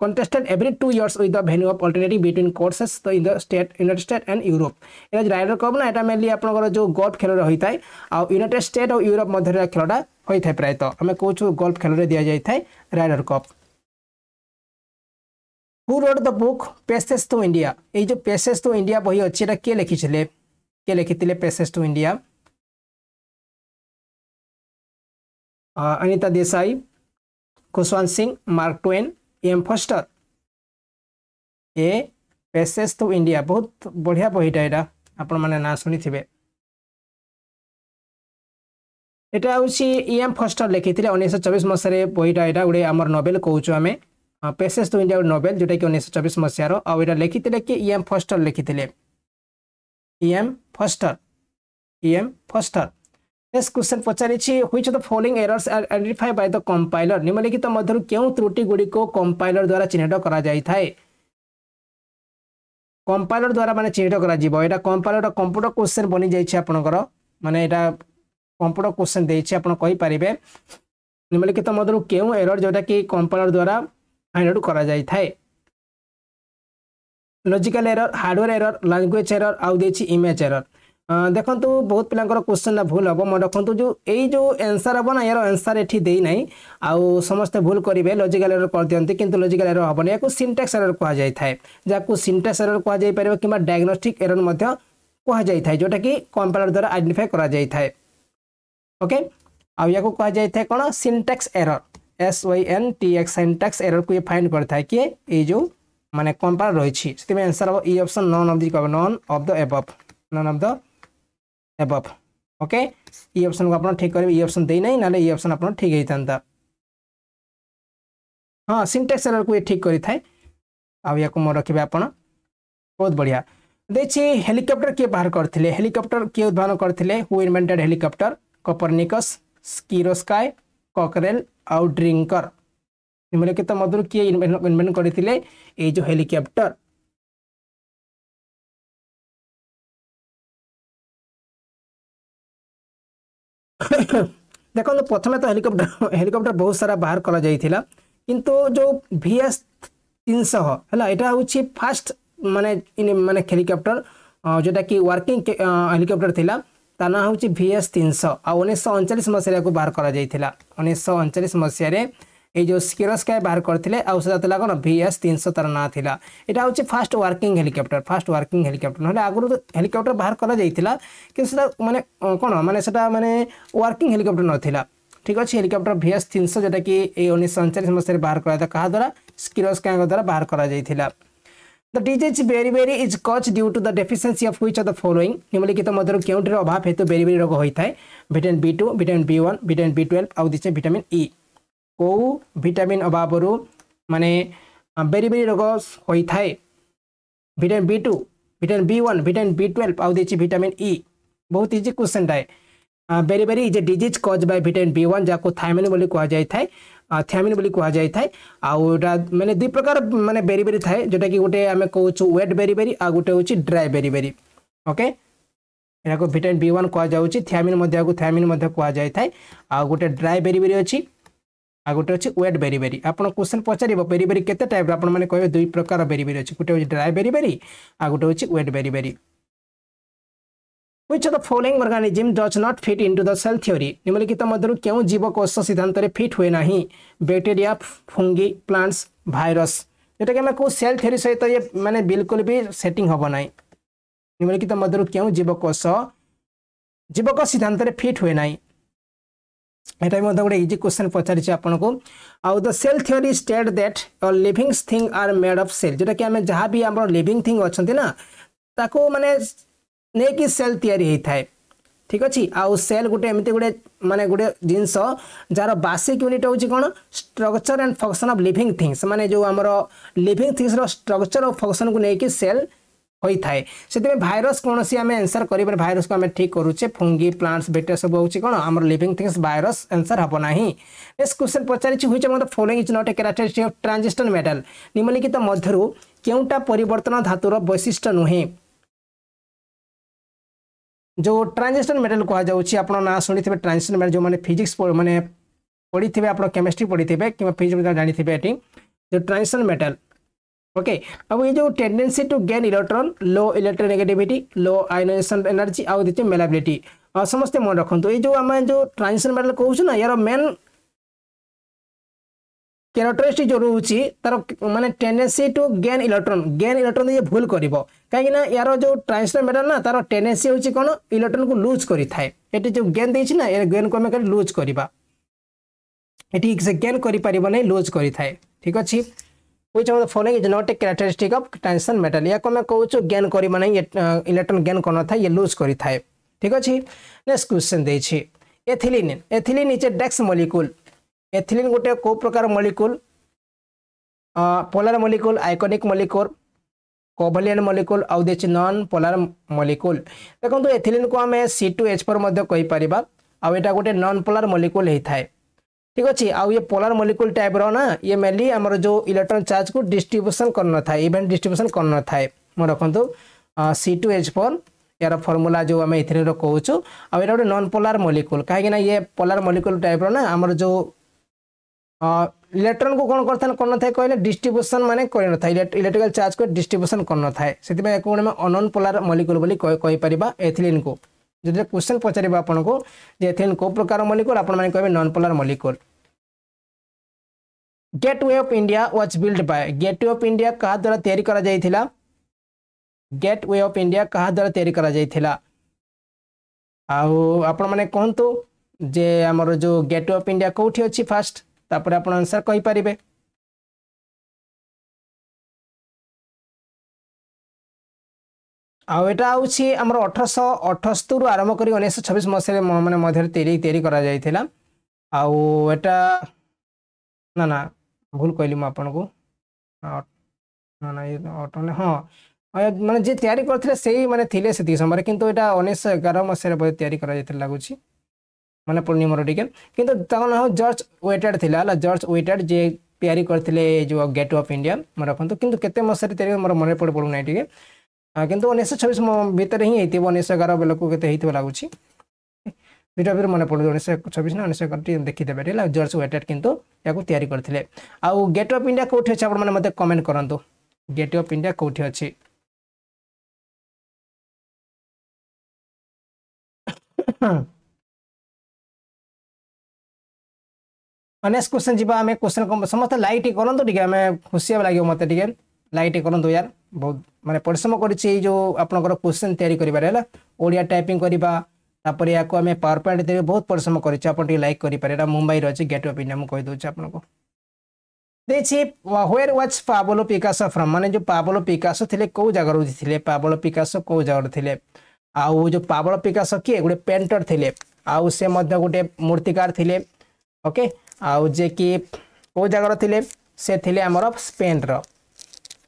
contested every two years with the venue of alternating between courses the in the state united state and europe এটা Ryder Cup না এটা mainly আপনার যে golf খেলরে হয়ে আউ United state আউ Europe মধ্যে খেলটা হয়ে থাকে প্রায়তঃ আমি কৌছু গল্ফ খেলরে দিয়া যাই Ryder Cup who wrote the book passage to India এই যে পেসেস টু ইন্ডিয়া বই অছি এটা কে লিখিছিলে কে লিখিছিলে passage to India Anita Desai Khushwant Singh Mark Twain M Forster A passage to India बहुत बढ़िया बहीटा यहाँ आपण मैंने ना शुणी এটা হচ্ছে ইএম ফস্টর লেখিলে উনিশশো চবিশ মশায় বইটা এটা গোটে আমার নোবেল কৌছু আমি পেসেস টু ইন্ডিয়া নোবেল যেটা কি উনিশশো চবিশ মশার আইটা লেখিলে কি ইএম ফস্টর লেখিলে E M Forster E M Forster next question पचारिछि which of the following errors are identify by the compiler निम्नलिखित मध्य क्यों त्रुटि गुडी को कंपाइलर द्वारा चिन्हट कर कंपाइलर द्वारा माने चिन्हट करा कंपाइलर कंप्यूटर क्वेश्चन बनी जाइछि आपनकर माने एटा कंप्यूटर क्वेश्चन देखिए आपन निम्नलिखित मध्य क्यों एरर जोटा कि कंपाइलर द्वारा फाइंड आउट करा logical error hardware error language error आउ दैछि इमेज एरर ଦେଖନ୍ତୁ ବହୁତ ପିଲାଙ୍କର କୋଶ୍ଚିନ୍ଟା ଭୁଲ ହେବ ମୁଁ ରଖନ୍ତୁ ଯେଉଁ ଏଇ ଯେଉଁ ଆନ୍ସର୍ ହେବ ନା ଏହାର ଏନ୍ସର୍ ଏଠି ଦେଇନାହିଁ ଆଉ ସମସ୍ତେ ଭୁଲ କରିବେ ଲଜିକାଲ୍ ଏରର୍ କରିଦିଅନ୍ତି କିନ୍ତୁ ଲଜିକାଲ୍ ଏରର୍ ହେବନି ଏହାକୁ ସିନ୍ଟେକ୍ସ ଏରର୍ କୁହାଯାଇଥାଏ ଯାହାକୁ ସିଣ୍ଟାକ୍ସ ଏରର୍ କୁହାଯାଇପାରିବ କିମ୍ବା ଡାଇଗ୍ନୋଷ୍ଟିକ୍ ଏରର୍ ମଧ୍ୟ କୁହାଯାଇଥାଏ ଯେଉଁଟାକି କମ୍ପ୍ୟୁଟର୍ ଦ୍ୱାରା ଆଇଡେଣ୍ଟିଫାଏ କରାଯାଇଥାଏ ଓକେ ଆଉ ଏହାକୁ କୁହାଯାଇଥାଏ କ'ଣ syntax error S Y N T X syntax ଏରର୍କୁ ଇଏ ଫାଇଣ୍ଡ କରିଥାଏ କିଏ ଏଇ ଯେଉଁ ମାନେ କମ୍ପାର ରହିଛି ସେଥିପାଇଁ ଏନ୍ସର୍ ହେବ E option none of the none of the above none of the above okay ये ऑप्शन को आप ठीक करेंगे ये ऑप्शन देना ना ई ऑप्शन आप ठीक होता हाँ सिंटेक्स एरर को ये ठीक करें आया रखिए आप बहुत बढ़िया देखिए हेलिकप्टर किए बाहर करते हेलिकप्टर किए उद्भावन करते who invented helicopter Copernicus Sikorsky Cockerell आउ ड्रिंकर निम्नलिखित मधुर किए इन्वेंट करते ये जो हेलिकप्टर ଦେଖନ୍ତୁ ପ୍ରଥମେ ତ ହେଲିକପ୍ଟର ହେଲିକପ୍ଟର ବହୁତ ସାରା ବାହାର କରାଯାଇଥିଲା କିନ୍ତୁ ଯେଉଁ ଭି ଏସ୍ ତିନିଶହ ହେଲା ଏଇଟା ହେଉଛି ଫାର୍ଷ୍ଟ ମାନେ ମାନେ ହେଲିକପ୍ଟର ଯେଉଁଟାକି ୱାର୍କିଂ ହେଲିକପ୍ଟର ଥିଲା ତା ନାଁ ହେଉଛି ଭି ଏସ୍ ତିନିଶହ ଆଉ ଉଣେଇଶହ ଅଣଚାଳିଶ ମସିହାରେ ଏହାକୁ ବାହାର କରାଯାଇଥିଲା ଉଣେଇଶହ ଅଣଚାଳିଶ ମସିହାରେ এই ଯେଉଁ ସ୍କିର ସ୍କାଏ ବାହାର କରିଥିଲେ ଆଉ ସେଟା ଥିଲା କ'ଣ ଭି ଏସ୍ ତିନିଶହ ତାର ନାଁ ଥିଲା ଏଇଟା ହେଉଛି first working helicopter first working helicopter ନହେଲେ ଆଗରୁ ହେଲିକପ୍ଟର ବାହାର କରାଯାଇଥିଲା କିନ୍ତୁ ସେଟା ମାନେ କ'ଣ ମାନେ ସେଟା ମାନେ ୱାର୍କିଂ ହେଲିକପ୍ଟର ନଥିଲା ঠিক আছে হেলিকপ্টর ভিএস তিনশো যেটা কি এই উনিশশো অনচাশ মশায় বাহার করা কাহা দ্বারা স্কিরস কাঙ্গ দ্বারা বাহার করা যাই the disease beriberi is caused due to the deficiency of which of the following निम्नलिखित मध्य केउटर अभाव हेतु बेरीबेरी रोग होता है vitamin B two vitamin B one vitamin B twelve आउ दिशे भिटामिन ई कौ भिटामिन अभाव माने बेरी बेरी रोग होता है vitamin B two vitamin B one vitamin B twelve आई भिटामिन इ बहुत इजी क्वेश्चन टाए बेरी बेरी जे disease caused by vitamin B own जहाँ को थायमिन कहुए थैमिन कहुए मैंने दुई प्रकार मानते बेरी बेरी थाए जोटा कि गोटे आम कौ व्वेट बेरी बेरी आ गए हूँ ड्राई बेरी बेरी ओके यहाँ भिटामिन बी ओन कहु थैमिन थैमिन कहुए आ गए ड्राई बेरी बेरी अच्छी आ गोटे अच्छे वेट बेरीबेरी आप क्वेश्चन पचार बेरीबेरी के टाइप आपने कहे दुई प्रकार बेरीबेरी अच्छे गोटे ड्राए बेरीबेरी आ गोटे wet beriberi which the following organism does not fit in to the cell theory निम्नलिखित मध्य क्यों जीव कोष सिद्धांत फिट हुए ना बैक्टेरिया फुंगी प्लांट्स भाइरस जोटा कि आम कौ सेल थिरी सहित ये मैंने बिलकुल भी सेटिंग हम ना निम्नलिखित मध्य क्यों जीवकोष जीवक सिद्धांत फिट हुए ना এটাই মধ্যে গোটে ইজি কোশ্চেন পচারিছি আপনার আউ the cell theory state that all living thing are made of cell যেটা কি আমি যা বি আমার লিভিং থিং অনেক না তাকে মানে নেই সেল তৈরি হয়ে থাকে ঠিক আছে আউ সেল গোটে এমতি গোটে মানে গোটে জিনিস যার বাসিক ইউনিট হচ্ছে কোণ structure and function of living things মানে যে আমার লিভিং থিংসর স্ট্রকচর ও ফংশনকে নেই সেল होता है से भाईरस कौन आम एनसर कर भाईरस को आम ठीक करुचे फुंगी प्लांट्स बेटे सब हो कौन आम लिविंग थिंग्स भाईरस एनसर हम ना नेक्स्ट क्वेश्चन पचार the following is not a characteristic of transition metal निम्नलिखित मधर क्योंटा परिवर्तन धातुर वैशिष्ट नुहे जो ट्रांजिस्टन मेडल कह जाए आप शुभ ट्रांजिस्टन मेडल जो मैंने फिजिक्स मैंने पढ़ी थे आप केमिस्ट्री पढ़ी थे कि फिजिक्स जानते हैं जो ट्रांजिशन मेटल ಓಕೆ ಅವು ಈ ଯେଉଁ tendency to gain electron low electronegativity low ionization energy ଆଉ ଦ୍ୱିତୀୟ ମେଲାବିଲିଟି ସମସ୍ତେ ମନେ ରଖନ୍ତୁ ଏଇ ଯେଉଁ ଆମେ ଯେଉଁ ଟ୍ରାନ୍ସମିସନ୍ ମେଟାଲ କହୁଛୁ ନା ୟାର ମେନ୍ କ୍ୟାରେକ୍ଟରିଷ୍ଟିକ୍ ଯେଉଁ ରହୁଛି ତାର ମାନେ tendency to gain electron gain electron ଇଏ ଭୁଲ କରିବ କାହିଁକିନା ୟାର ଯେଉଁ ଟ୍ରାନ୍ସମିସନ୍ ମେଟାଲ ନା ତାର ଟେଣ୍ଡେନ୍ସି ହେଉଛି କ'ଣ ଇଲେକ୍ଟ୍ରନ୍କୁ ଲୁଜ୍ କରିଥାଏ ଏଠି ଯେଉଁ ଗେନ୍ ଦେଇଛି ନା ଏ ଗେନ୍କୁ ଆମେ ଖାଲି ଲୁଜ୍ କରିବା ଏଠି ସେ ଗେନ୍ କରିପାରିବ ନାହିଁ ଲୁଜ୍ କରିଥାଏ ଠିକ୍ ଅଛି which of the following is not a characteristic of tension metal या को मैं कहूँ गेन कर मैंने ये इलेक्ट्रोन गेन करना था ये लूज करी थाए ठीक अच्छे नेक्स्ट क्वेश्चन देखिए ethylene ethylene is a dash molecule ethylene गोटे कौ प्रकार molecule polar molecule ionic molecule covalent molecule आउ देखिए नन पोलार मलिकुल देखो एथिलीन को आम सी टू एच फोर कहीपर आउ एटा गोटे नन पोलार मलिकुल होता है ठीक अच्छे आउ ये पोलार मलिकुल टाइप ना ये मेनली आमर जो इलेक्ट्रोन चार्ज को डिस्ट्रब्यूसन करना था इवेंट डिस्ट्रब्यूसन करना था मैं रखु सी टू एच फोर यार फर्मूला जो आम ए कौचु आउ ये गोटे नन पोलार मलिकुल कहीं ये पोलार मलिकुल टाइप रहा आम जो इलेक्ट्रोन को कौन करता करना डिस्ट्रब्यूसन मैंने कर था इलेक्ट्रिकल चार्ज को डिस्ट्रब्यूसन करना था से अनन पोलार मलिकुल बोली एथिलीन को जो क्वेश्चन पचार आपन को प्रकार मलिकुल आपण माने non polar molecule Gateway of India was build by Gateway of India कहा द्वारा तैयारी करा जाय थिला गेटवे ऑफ इंडिया कहा द्वारा तैयारी करा जाय थिला आउ आपण माने कहंतु जे हमर जो गेटवे ऑफ इंडिया कोठी अछि फर्स्ट तापर आपण आंसर कहि परिबे आउ एटा आउछि हमर 1878 आरंभ करी 1926 मसेले माने मध्ये तैयारी तैयारी करा जाय थिला आउ एटा ना ना भूल कहली मुझे ना अटन हाँ मैंने जी तैयारी करते से मैंने थे से समय कि उन्नीस एगार मसीह बोध तैयारी लगुच मान पूर्णिम टीके कि जर्ज वेटेड थी जर्ज वेटेड जे तैयारी करते जो गेट अफ इंडिया मैं रखुद कितु के मसीह मोर मन पड़े पड़ू ना टे कि उन्नीस छब्बीस भितर ही उन्नीस एगार बेलू के लगुच्छी ଦୁଇଟା ଭିତରେ ମନେ ପଡ଼ୁଛି ଉଣେଇଶହ ଛବିଶ ନା ଉଣେଇଶହ ଏକଟି ଦେଖିଦେବେ ହେଲା ଜର୍ଜ ୱେଟେଡ଼ କିନ୍ତୁ ଏହାକୁ ତିଆରି କରିଥିଲେ ଆଉ ଗେଟ୍ ଅଫ୍ ଇଣ୍ଡିଆ କେଉଁଠି ଅଛି ଆପଣମାନେ ମୋତେ କମେଣ୍ଟ କରନ୍ତୁ ଗେଟ୍ ଅଫ୍ ଇଣ୍ଡିଆ କେଉଁଠି ଅଛି নেক্সট क्वेश्चन जी आम क्वेश्चन समस्त लाइट करूँ टी आम खुशी लगे मत टे लाइट करूँ यार बहुत मानते परिश्रम कर जो आपंकर क्वेश्चन तैयारी कराला ओडिया टाइपिंग करवा ତାପରେ ୟାକୁ ଆମେ ପାୱାର ପଏଣ୍ଟ ଦେବେ ବହୁତ ପରିଶ୍ରମ କରିଛୁ ଆପଣ ଟିକେ ଲାଇକ୍ କରିପାରିବେ ଏଇଟା ମୁମ୍ବାଇର ଅଛି ଗେଟ୍ ଅଫ୍ ଇଣ୍ଡିଆ ମୁଁ କହିଦେଉଛି ଆପଣଙ୍କୁ ଦେଇଛି where was Pablo Picasso from ମାନେ ଯେଉଁ ପାବଲୋ ପିକାସୋ ଥିଲେ କେଉଁ ଜାଗାରୁ ଥିଲେ ପାବଲୋ ପିକାସୋ କେଉଁ ଜାଗାରୁ ଥିଲେ ଆଉ ଯେଉଁ ପାବଲୋ ପିକାସୋ କିଏ ଗୋଟେ ପେଣ୍ଟର ଥିଲେ ଆଉ ସେ ମଧ୍ୟ ଗୋଟେ ମୂର୍ତ୍ତିକାର ଥିଲେ ଓକେ ଆଉ ଯେ କି କେଉଁ ଜାଗାର ଥିଲେ ସେ ଥିଲେ ଆମର ସ୍ପେନ୍ର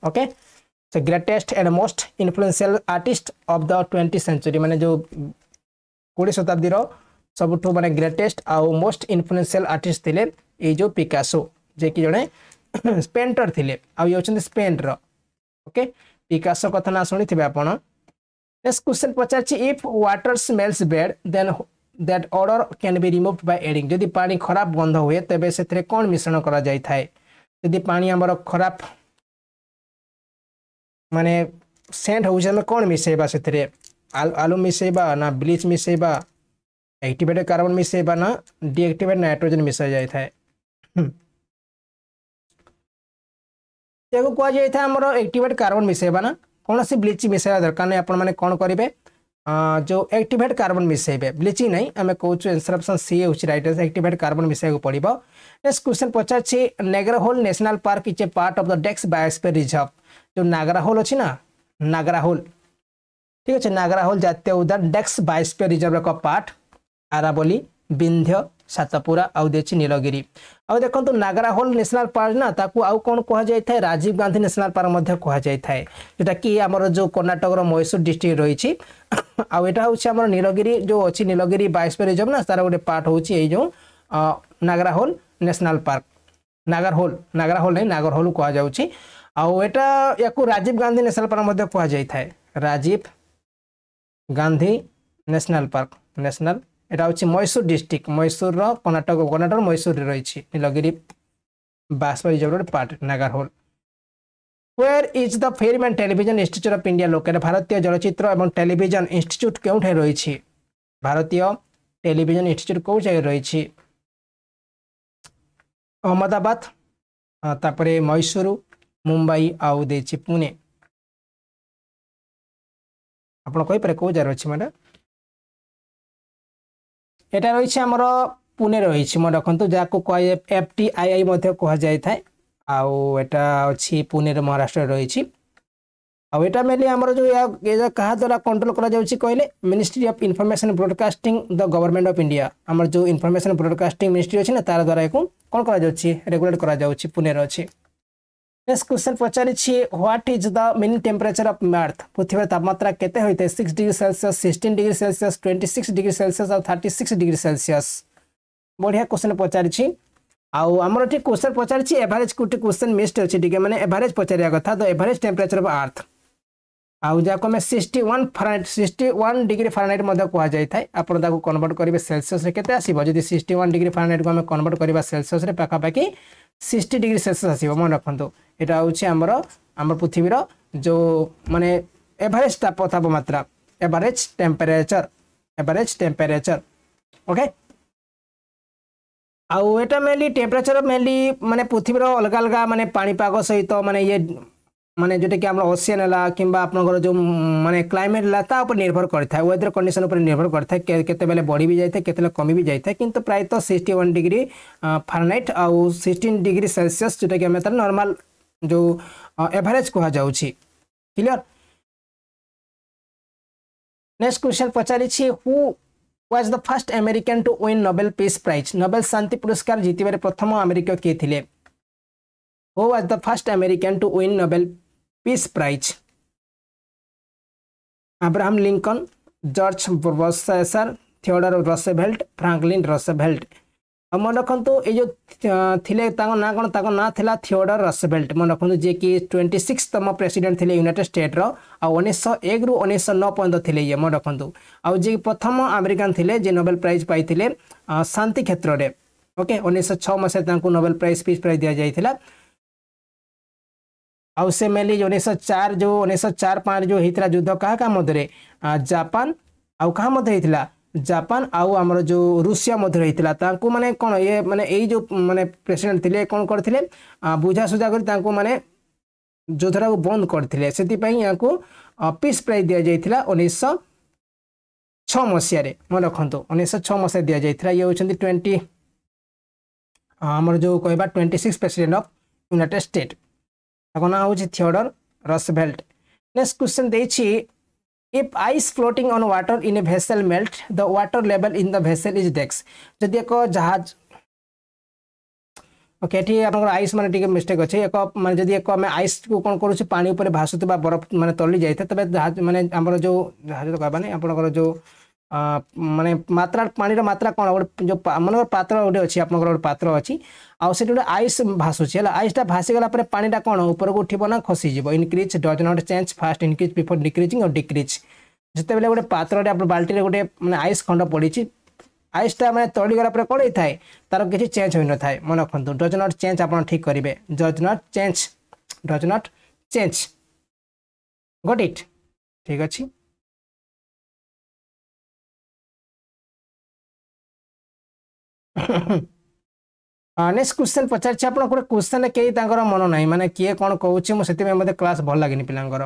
ଓକେ ସେ greatest and most influential artist of the twenty century ମାନେ ଯେଉଁ କୋଡ଼ିଏ ଶତାବ୍ଦୀର ସବୁଠୁ ମାନେ ଗ୍ରେଟେଷ୍ଟ ଆଉ ମୋଷ୍ଟ ଇନଫ୍ଲୁଏନ୍ସିଆଲ ଆର୍ଟିଷ୍ଟ ଥିଲେ ଏଇ ଯେଉଁ ପିକାସୋ ଯିଏକି ଜଣେ ସ୍ପେଣ୍ଟର ଥିଲେ ଆଉ ଇଏ ହେଉଛନ୍ତି ସ୍ପେନ୍ର ଓକେ ପିକାସୋ କଥା ନା ଶୁଣିଥିବେ ଆପଣ ନେକ୍ସଟ କ୍ୱେଶ୍ଚନ୍ ପଚାରିଛି if water smells bad then that odour can be remove by adding ଯଦି ପାଣି ଖରାପ ଗନ୍ଧ ହୁଏ ତେବେ ସେଥିରେ କ'ଣ ମିଶ୍ରଣ କରାଯାଇଥାଏ ଯଦି ପାଣି ଆମର ଖରାପ ମାନେ ସେଣ୍ଟ ହେଉଛି ଆମେ କ'ଣ ମିଶାଇବା ସେଥିରେ आलू मिसेबा ना ब्लीच मिसेबा एक्टिवेटेड कार्बन मिसेबा ना डीएक्टिवेट नाइट्रोजन मिसा जाए था कह जाए आमर एक्टिवेट कार्बन मिसेबा ना कौन से ब्लीच मिसेबा दरकार नहीं आपण मैंने कौन करेंगे जो एक्टिवेट कार्बन मिसेबे ब्लीचिंग ना आम कौच एनसर अपसन सी हूँ रईट एक्टिवेट कार्बन मिसाइक पड़ो नेक्स्ट क्वेश्चन पचारे Nagarhole national park is a part of the dash biosphere reserve जो नागराहोल अच्छी ना नागराहोल ঠিক আছে নাগরা হল জাতীয় উদ্যান ডেক্স বাইশপে রিজর্ভ এক পার্ট আরাবলি বিন্ধ্য সাতপুরা আউ দিয়েছি নীলগিরি আউ দেখুন নাগরা হল ন্যাশনাল পার্ক না তাকে আউ কোণ কুহযাই রাজীব গান্ধী ন্যাশনাল পার্ক মধ্যে কুহযাই থাকে যেটা কি আমার যে কর্ণাটকর মহীশূর ডিস্ট্রিক্ট রয়েছে আউ এটা হচ্ছে আমার নীলগিরি যে অছি নীলগিরি বাইশপে রিজর্ভ না তার গোটে পার্ট হচ্ছে এই যে নাগরা হল ন্যাশনাল পার্ক নাগর হল নাগরা হল নাই নাগর হোল কুহযাচ্ছে আউ এটা ইয়াকু রাজীব গান্ধী ন্যাশনাল পার্ক মধ্যে কুহযাই থাকে Rajiv Gandhi national park national এটা হচ্ছে মহীশূর ডিস্ট্রিক্ট মহীশূরর কর্ণাটক কর্ণাটক মহীশূরে রয়েছে নীলগিরি বাষ্প রিজার্ভের part Nagarhole where is the film and television institute of India located ভারতীয় চলচ্চিত্র এবং টেলিভিশন ইনস্টিটিউট কেউঠায় রয়েছে ভারতীয় টেলিভিশন ইনস্টিটিউট কেউ জায়গায় রয়েছে অহমদাবাদ তারপরে মহীশূর মুম্বাই আউ দিয়েছি পুনে ଆପଣ କହିପାରିବେ କେଉଁ ଜାଗାରେ ଅଛି ମ୍ୟାଡ଼ାମ୍ এটা রয়েছে আমার পুনে রয়েছে মনে রাখতু যা এফ টি আই আই মধ্যে কুহযাই থাকে আটা অছি পুনের মহারাষ্ট্র রয়েছে আটা মেনলি আমার যে কাহা দ্বারা কন্ট্রোল করা যাচ্ছে কহিলেন ministry of information broadcasting the government of India আমার যে ইনফরমেশন ব্রডকাস্টিং মিনিষ্ট্রি অছি না তার দ্বারা এখন কোণ করা যাচ্ছে রেগুলেট করা যাচ্ছে পুনের অছে नेक्स्ट क्वेश्चन पचारी what is the minimum temperature of earth पृथ्वी तापम्रा के six degree Celsius sixteen degree Celsius twenty six degree Celsius और थर्टी सिक्स डिग्री सेल्सियस बढ़िया क्वेश्चन पचारी आउ आमर क्वेश्चन पचारी एवरेज गोटे क्वेश्चन मिस्ड अच्छे मैंने एभारेज पचार कथा द एभारेज टेम्परेचर अफ आर्थ ଆଉ ଯାହାକୁ ଆମେ sixty one Fahrenheit sixty one degree Fahrenheit ମଧ୍ୟ କୁହାଯାଇଥାଏ ଆପଣ ତାକୁ କନଭର୍ଟ କରିବେ ସେଲସିୟସ୍ରେ କେତେ ଆସିବ ଯଦି ସିକ୍ସଟି ୱାନ୍ ଡିଗ୍ରୀ ଫାରାନାଇଟ୍କୁ ଆମେ କନଭର୍ଟ କରିବା ସେଲସିୟସ୍ରେ ପାଖାପାଖି ସିକ୍ସଟି ଡିଗ୍ରୀ ସେଲସିୟସ୍ ଆସିବ ମନେ ରଖନ୍ତୁ ଏଇଟା ହେଉଛି ଆମର ଆମ ପୃଥିବୀର ଯେଉଁ ମାନେ ଏଭରେଜ୍ ତାପମାତ୍ରା average temperature average temperature okay ଆଉ ଏଇଟା ମେନଲି ଟେମ୍ପରେଚର୍ ମେନଲି ମାନେ ପୃଥିବୀର ଅଲଗା ଅଲଗା ମାନେ ପାଣିପାଗ ସହିତ ମାନେ ଇଏ মানে ଯେଉଁଟାକି ଆମର ଓସିଆନ୍ ହେଲା କିମ୍ବା ଆପଣଙ୍କର ଯେଉଁ ମାନେ କ୍ଲାଇମେଟ୍ ହେଲା ତା ଉପରେ ନିର୍ଭର କରିଥାଏ ୱେଦର କଣ୍ଡିସନ୍ ଉପରେ ନିର୍ଭର କରିଥାଏ କେତେବେଳେ ବଢ଼ି ବି ଯାଇଥାଏ କେତେବେଳେ କମି ବି ଯାଇଥାଏ କିନ୍ତୁ ପ୍ରାୟତଃ ସିକ୍ସଟି ୱାନ୍ ଡିଗ୍ରୀ ଫାରେନାଇଟ୍ ଆଉ ସିକ୍ସଟିନ୍ ଡିଗ୍ରୀ ସେଲସିୟସ୍ ଯେଉଁଟାକି ଆମେ ତାର ନର୍ମାଲ ଯେଉଁ ଏଭରେଜ୍ କୁହାଯାଉଛି କ୍ଲିଅର ନେକ୍ସଟ କ୍ୱେଶ୍ଚନ୍ ପଚାରିଛି who was the first American to win Nobel peace prize Nobel ଶାନ୍ତି ପୁରସ୍କାର ଜିତିବାରେ ପ୍ରଥମ ଆମେରିକୀୟ କିଏ ଥିଲେ who was the first American to win Nobel peace prize Abraham Lincoln George ବସାର ଥିଓଡର ରସେଭେଲ୍ଟ ଫ୍ରାଙ୍କଲିନ୍ ରସେଭେଲ୍ଟ ଆଉ ମନେ ରଖନ୍ତୁ ଏଇ ଯେଉଁ ଥିଲେ ତାଙ୍କ ନାଁ କ'ଣ ତାଙ୍କ ନାଁ ଥିଲା ଥିଓଡର ରସେଭେଲ୍ଟ ମନେ ରଖନ୍ତୁ ଯିଏକି ଟ୍ୱେଣ୍ଟି ସିକ୍ସତମ ପ୍ରେସିଡେଣ୍ଟ ଥିଲେ ୟୁନାଇଟେଡ୍ ଷ୍ଟେଟ୍ର ଆଉ ଉଣେଇଶହ ଏକରୁ ଉଣେଇଶହ ନଅ ପର୍ଯ୍ୟନ୍ତ ଥିଲେ ଇଏ ମନେ ରଖନ୍ତୁ ଆଉ ଯିଏ ପ୍ରଥମ ଆମେରିକାନ୍ ଥିଲେ ଯିଏ ନୋବେଲ୍ ପ୍ରାଇଜ୍ ପାଇଥିଲେ ଶାନ୍ତି କ୍ଷେତ୍ରରେ ଓକେ ଉଣେଇଶହ ଛଅ ମସିହାରେ ତାଙ୍କୁ ନୋବେଲ୍ ପ୍ରାଇଜ୍ ପିସ୍ ପ୍ରାଇଜ୍ ଦିଆଯାଇଥିଲା आ उसे मेली उन्नीस चार जो उन्नीस चार पाँच जो होता युद्ध क्या क्या मध्य जापान आउ क्या होता जापान आउ आम जो रुषिया मध्य मानने कौन ये मानने यही जो मानने प्रेसीडेट थे कौन करते बुझा सुझा करके युद्धा बंद करते से पीस प्राइज दि जाइला उन्नीस छ मसीह मैं रखुद उन्नीस छ मसीह दि जाइला ये होती ट्वेंटी आमर जो कह twenty six president of United State ତାଙ୍କ ନାଁ ହେଉଛି ଥିଓଡର ରସଭେଲ୍ଟ ନେକ୍ସଟ କ୍ୱେଶ୍ଚନ୍ ଦେଇଛି if ice floating on water in a vessel melt the water level in the vessel is dex ଯଦି एक जहाज ओके एठी ଆପଣଙ୍କର आइस माने ठीक मिस्टेक ଅଛି एक माने ଯଦି एक हम आइस को कोन करू छी पानी ऊपर ମାନେ ତଳି माने ତେବେ ଜାହାଜ तबे जहाज माने ଜାହାଜ जो जहाज तो कहबा नै जो মানে ମାତ୍ରା ପାଣିର ମାତ୍ରା କ'ଣ ଗୋଟେ ଯେଉଁ ମନେକର ପାତ୍ର ଗୋଟେ ଅଛି ଆପଣଙ୍କର ଗୋଟେ ପାତ୍ର ଅଛି ଆଉ ସେଠି ଗୋଟେ ଆଇସ୍ ଭାସୁଛି ହେଲା ଆଇସ୍ଟା ଭାସିଗଲା ପରେ ପାଣିଟା କ'ଣ ଉପରକୁ ଉଠିବ ନା ଖସିଯିବ increase does not change first increase before decreasing ଆଉ ଡିକ୍ରିଜ୍ ଯେତେବେଳେ ଗୋଟେ ପାତ୍ରରେ ଆପଣ ବାଲ୍ଟିରେ ଗୋଟେ ମାନେ ଆଇସ୍ ଖଣ୍ଡ ପଡ଼ିଛି ଆଇସ୍ଟା ମାନେ ତଳିଗଲା ପରେ କ'ଣ ହେଇଥାଏ ତାର କିଛି ଚେଞ୍ଜ ହୋଇନଥାଏ ମନେ ରଖନ୍ତୁ ଡଜ୍ ନଟ୍ ଚେଞ୍ଜ ଆପଣ ଠିକ୍ କରିବେ does not change does not change got it ଠିକ୍ ଅଛି ନେକ୍ସଟ କ୍ୱେଶ୍ଚନ୍ ପଚାରିଛି ଆପଣ ଗୋଟେ କ୍ୱେଶ୍ଚନ୍ କେହି ତାଙ୍କର ମନ ନାହିଁ ମାନେ କିଏ କ'ଣ କହୁଛି ମୁଁ ସେଥିପାଇଁ ମୋତେ କ୍ଲାସ୍ ଭଲ ଲାଗେନି ପିଲାଙ୍କର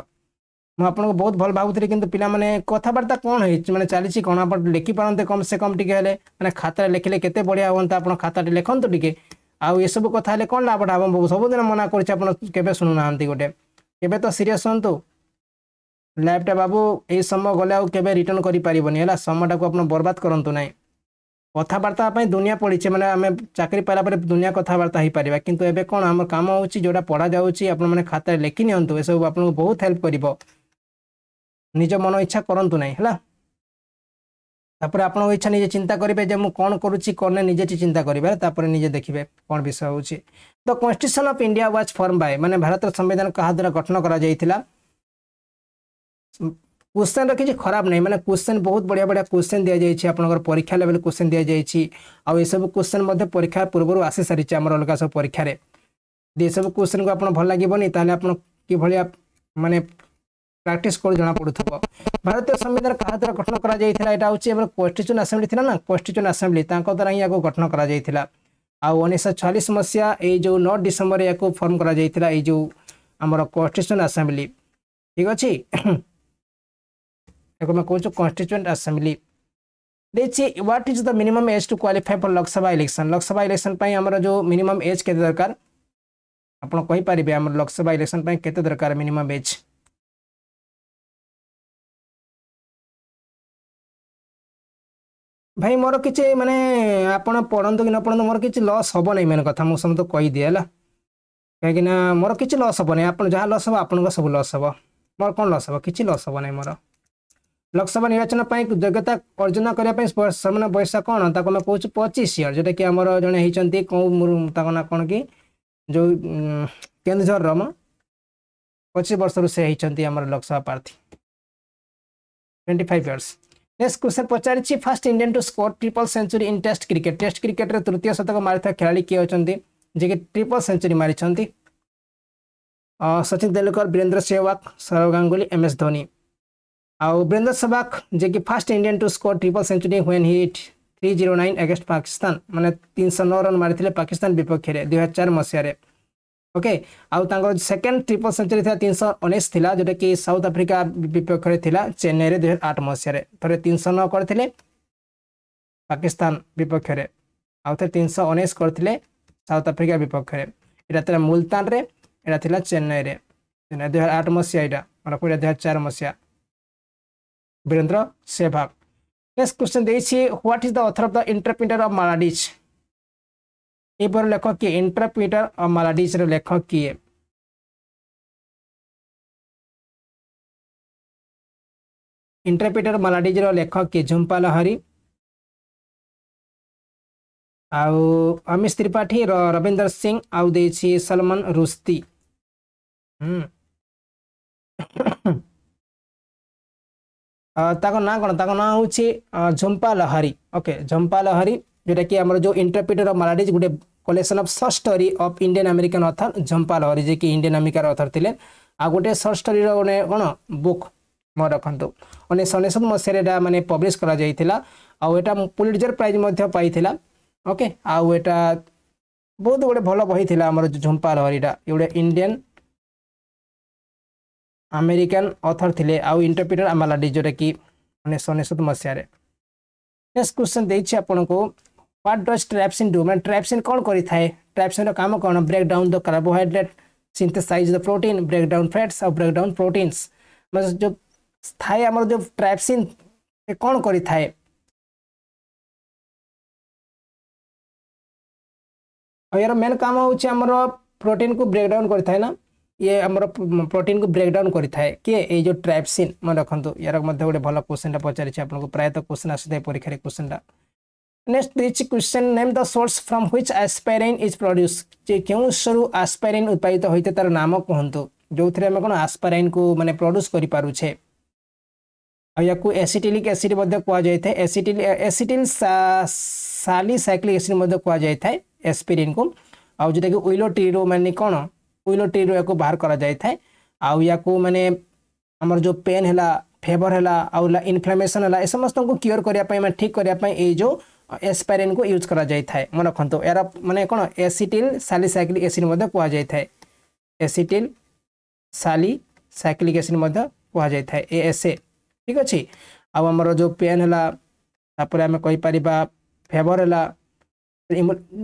ମୁଁ ଆପଣଙ୍କୁ ବହୁତ ଭଲ ଭାବୁଥିଲି କିନ୍ତୁ ପିଲାମାନେ କଥାବାର୍ତ୍ତା କ'ଣ ହେଇଛି ମାନେ ଚାଲିଛି କ'ଣ ଆପଣ ଲେଖିପାରନ୍ତେ କମ୍ ସେ କମ୍ ଟିକେ ହେଲେ ମାନେ ଖାତାରେ ଲେଖିଲେ କେତେ ବଢ଼ିଆ ହୁଅନ୍ତା ଆପଣ ଖାତାଟି ଲେଖନ୍ତୁ ଟିକେ ଆଉ ଏସବୁ କଥା ହେଲେ କ'ଣ ଲାଭଟା ହେବ ବାବୁ ସବୁଦିନ ମନା କରୁଛି ଆପଣ କେବେ ଶୁଣୁନାହାନ୍ତି ଗୋଟେ କେବେ ତ ସିରିୟସ୍ ହୁଅନ୍ତୁ ଲାଇଫ୍ଟା ବାବୁ ଏଇ ସମୟ ଗଲେ ଆଉ କେବେ ରିଟର୍ଣ୍ଣ କରିପାରିବନି ହେଲା ସମୟଟାକୁ ଆପଣ ବରବାଦ କରନ୍ତୁ ନାହିଁ কথাবার্তা ପାଇଁ ଦୁନିଆ ପଡ଼ିଛେ ମାନେ ଆମେ ଚାକିରି ପାଇଲା ପରେ ଦୁନିଆ କଥାବାର୍ତ୍ତା ହେଇପାରିବା କିନ୍ତୁ ଏବେ କ'ଣ ଆମ କାମ ହେଉଛି ଯେଉଁଟା ପଢ଼ାଯାଉଛି ଆପଣମାନେ ଖାତାରେ ଲେଖି ନିଅନ୍ତୁ ଏସବୁ ଆପଣଙ୍କୁ ବହୁତ ହେଲ୍ପ କରିବ ନିଜ ମନ ଇଚ୍ଛା କରନ୍ତୁ ନାହିଁ ହେଲା ତାପରେ ଆପଣଙ୍କ ଇଚ୍ଛା ନିଜେ ଚିନ୍ତା କରିବେ ଯେ ମୁଁ କ'ଣ କରୁଛି କ'ଣ ନାହିଁ ନିଜେ ଚିନ୍ତା କରିବେ ତାପରେ ନିଜେ ଦେଖିବେ କ'ଣ ବିଷୟ ହେଉଛି the constitution of India was form by ମାନେ ଭାରତର ସମ୍ବିଧାନ କାହା ଦ୍ୱାରା ଗଠନ କରାଯାଇଥିଲା কোশ্চেনর কিছু খারাপ নাই মানে কোশ্চেন বহুত বড়িয়া বড়িয়া কোশ্চেন দিয়া যাইছি আপনার পরীক্ষা লেভেল কোশ্চেন দিয়া যাইছি আসব কোশ্চেন মধ্যে পরীক্ষা পূর্বর আসি সারিছে আমার অলগা সব পরীক্ষার এসব কোশ্চেন কু আপনার ভাল লাগবনি তাহলে আপনার কিভাবে মানে প্রাকটিস করে জনা পড়ুব ভারতীয় সংবিধান কাহা দ্বারা গঠন করা যাই এটা হচ্ছে এবার কনস্টিচুন আসেম্বলি লা না কনস্টিচুন আসেম্বলি তাঁর দ্বারা হি ইয়াকে গঠন করা যাই ଆଉ ଉଣେଇଶହ ଛୟାଳିଶ ମସିହା ଏଇ ଯେଉଁ ନଅ ଡିସେମ୍ବରରେ ୟାକୁ ଫର୍ମ କରାଯାଇଥିଲା ଏଇ ଯେଉଁ ଆମର କନଷ୍ଟିଚ୍ୟୁସନ୍ ଆସେମ୍ବଲି ଠିକ୍ ଅଛି ତାକୁ ଆମେ କହୁଛୁ କନଷ୍ଟିଚୁଏଣ୍ଟ ଆସେମ୍ବଲି ଦେଇଛି what is the minimum age to qualify for Lok Sabha election Lok Sabha election ପାଇଁ ଆମର ଯେଉଁ ମିନିମମ୍ ଏଜ୍ କେତେ ଦରକାର ଆପଣ କହିପାରିବେ ଆମର ଲୋକସଭା ଇଲେକ୍ସନ୍ ପାଇଁ କେତେ ଦରକାର ମିନିମମ୍ ଏଜ୍ ভাই মোর কিছু মানে আপনার পড়ন্তু কি ন পড়ন্তু মোর কিছু লস হব নাই মেন কথা মু সমস্ত কই দিয়ে হলা কাইকি না মোর কিছু লস হব নাই আপনার যা লস হব আপনার সব লস হব মোর কোন লস হব কিছু লস হব নাই মোর লোকসভা নির্বাচন পাই যোগ্যতা অর্জন করা সেমান বয়স কোণ তাকে আমি কৌছু পঁচিশ ইয়ার যেটা কি আমার জনে হয়েছেন কেউ তাকে না কোণ কি যে কেন্দুঝরর ম পঁচিশ বর্ষর সে হয়েছেন আমার লোকসভা প্রার্থী twenty five years next question পচারিছি first Indian to score triple century in test cricket test ক্রিকেটরে তৃতীয় শতক মারিথা খেলাড়ি কিয়ে অনেক ଯିଏକି ଟ୍ରିପଲ୍ ସେଞ୍ଚୁରୀ ମାରିଛନ୍ତି ସଚିନ ତେନ୍ଦୁଲକର ବୀରେନ୍ଦ୍ର ସେହୱାଗ ସୌରଭ ଗାଙ୍ଗୁଲି ଏମ୍ ଏସ୍ ଧୋନି आउ Ubrendra Sabak जे कि first Indian to score triple century when hit three zero nine against Pakistan मैंने तीन नौ रन मारी पाकिस्तान विपक्ष में दुई हजार चार मसीह ओके आउ सेकेंड ट्रिपल सेंचुरी था तीन शह उन्नीस जोटा कि साउथ आफ्रिका विपक्ष में था चेन्नई में दुई हजार आठ मसीह थे तीन शह पाकिस्तान विपक्ष में आउ थे तीन शह उन्नीस करते साउथ आफ्रिका विपक्ष में यहाँ था मुलतान यहाँ चेन्नई में दुई हजार आठ मसीहा यहाँ मैं दुई हजार चार मसीहा Virendra Sehwag. Next question देखिए what is the author of the interpreter of Maladich? ये पर लेखक किए interpreter of Maladich रे लेखक किए इंटरप्रिटर मालाडीजर लेखक किए झुम्पा लहरी ଆଉ ଅମିଶ ତ୍ରିପାଠୀ ର ରବୀନ୍ଦ୍ର ସିଂ ଆଉ ଦେଇଛି ସଲମାନ ରୁସ୍ତି ହୁଁ ତାଙ୍କ ନାଁ କ'ଣ ତାଙ୍କ ନାଁ ହେଉଛି ଝୁମ୍ପା ଲହରୀ ଓକେ ଝମ୍ପା ଲହରୀ ଯେଉଁଟାକି ଆମର ଯେଉଁ ଇଣ୍ଟରପ୍ରିଟର ଅଫ୍ ମାଲାଡିଜ୍ ଗୋଟେ collection of short story of Indian American author Jhumpa Lahiri ଯିଏକି ଇଣ୍ଡିଆନ୍ ଆମେରିକାର ଅଥର ଥିଲେ ଆଉ ଗୋଟେ ସର୍ଟ ଷ୍ଟୋରିର ଗୋଟେ କ'ଣ ବୁକ୍ ମନେ ରଖନ୍ତୁ ଉଣେଇଶହ ଅନେଶତ ମସିହାରେ ଏଇଟା ମାନେ ପବ୍ଲିଶ୍ କରାଯାଇଥିଲା ଆଉ ଏଇଟା ପୁଲିଟଜର ପ୍ରାଇଜ୍ ମଧ୍ୟ ପାଇଥିଲା ଓକେ ଆଉ ଏଇଟା ବହୁତ ଗୋଟେ ଭଲ ବହି ଥିଲା ଆମର ଝୁମ୍ପା ଲହରୀଟା ଗୋଟେ ଇଣ୍ଡିଆନ୍ ଆମେରିକାନ୍ ଅଥର୍ ଥିଲେ ଆଉ ଇଣ୍ଟରପ୍ରିଟର୍ ଆମାଲାଡି ଯେଉଁଟାକି ଉଣେଇଶହ ଅନେଶତ ମସିହାରେ ନେକ୍ସଟ କ୍ୱେଶ୍ଚନ୍ ଦେଇଛି ଆପଣଙ୍କୁ ହ୍ୱାଟ୍ ଡଜ୍ ଟ୍ରାପ୍ସିନ୍ ଡୁ ମାନେ ଟ୍ରାପ୍ସିନ୍ କ'ଣ କରିଥାଏ ଟ୍ରାପ୍ସିନ୍ର କାମ କ'ଣ break down the carbohydrate synthesize the protein break down fats ଆଉ ବ୍ରେକ୍ ଡାଉନ୍ ପ୍ରୋଟିନ୍ସ ମାନେ ଯେଉଁ ଥାଏ ଆମର ଯେଉଁ ଟ୍ରାପ୍ସିନ୍ ସେ କ'ଣ କରିଥାଏ ଆଉ ଏହାର ମେନ୍ କାମ ହେଉଛି ଆମର ପ୍ରୋଟିନ୍କୁ ବ୍ରେକ୍ ଡାଉନ୍ କରିଥାଏ ନା ଇଏ ଆମର ପ୍ରୋଟିନ୍କୁ ବ୍ରେକ୍ଡାଉନ୍ କରିଥାଏ କିଏ ଏଇ ଯେଉଁ ଟ୍ରାଇପ୍ସିନ୍ ମନେ ରଖନ୍ତୁ ଏହାର ମଧ୍ୟ ଗୋଟେ ଭଲ କୋଶ୍ଚିନ୍ଟା ପଚାରିଛି ଆପଣଙ୍କୁ ପ୍ରାୟତଃ କୋଶ୍ଚିନ୍ ଆସୁଥାଏ ପରୀକ୍ଷାରେ କୋଶ୍ଚିନ୍ଟା ନେକ୍ସଟ ଦେଇଛି question name the source from which aspirin is produce ଯେ କେଉଁ ଉତ୍ସରୁ ଆସ୍ପାଇରିନ୍ ଉତ୍ପାଦିତ ହୋଇଥାଏ ତା'ର ନାମ କୁହନ୍ତୁ ଯେଉଁଥିରେ ଆମେ କ'ଣ ଆସ୍ପାଇରିନ୍କୁ ମାନେ ପ୍ରଡ୍ୟୁସ୍ କରିପାରୁଛେ ଆଉ ୟାକୁ ଏସିଟିଲିକ୍ ଏସିଡ୍ ମଧ୍ୟ କୁହାଯାଇଥାଏ ଏସିଟିଲ୍ ଏସିଟିଲ୍ ସାଲିସାଇକ୍ଲିକ୍ ଏସିଡ୍ ମଧ୍ୟ କୁହାଯାଇଥାଏ ଏସ୍ପିରିନ୍କୁ ଆଉ ଯେଉଁଟାକି ୱିଲୋ ଟିରୁ ମାନେ କ'ଣ कोईलटी रोक बाहर करें जो पेन है फेबर है इनफ्लामेसन है समस्त को क्योर करने ठीक करने जो एसपायरिन को यूज कराए मन रखु यार मानते कौन एसीटिल सालिसाइक्लिक एसीड कहुए एसीटिल सालिसाइक्लिक एसीड कहुए ए एसए ठीक अच्छे आमर जो पेन है आम कहीपर फेवर है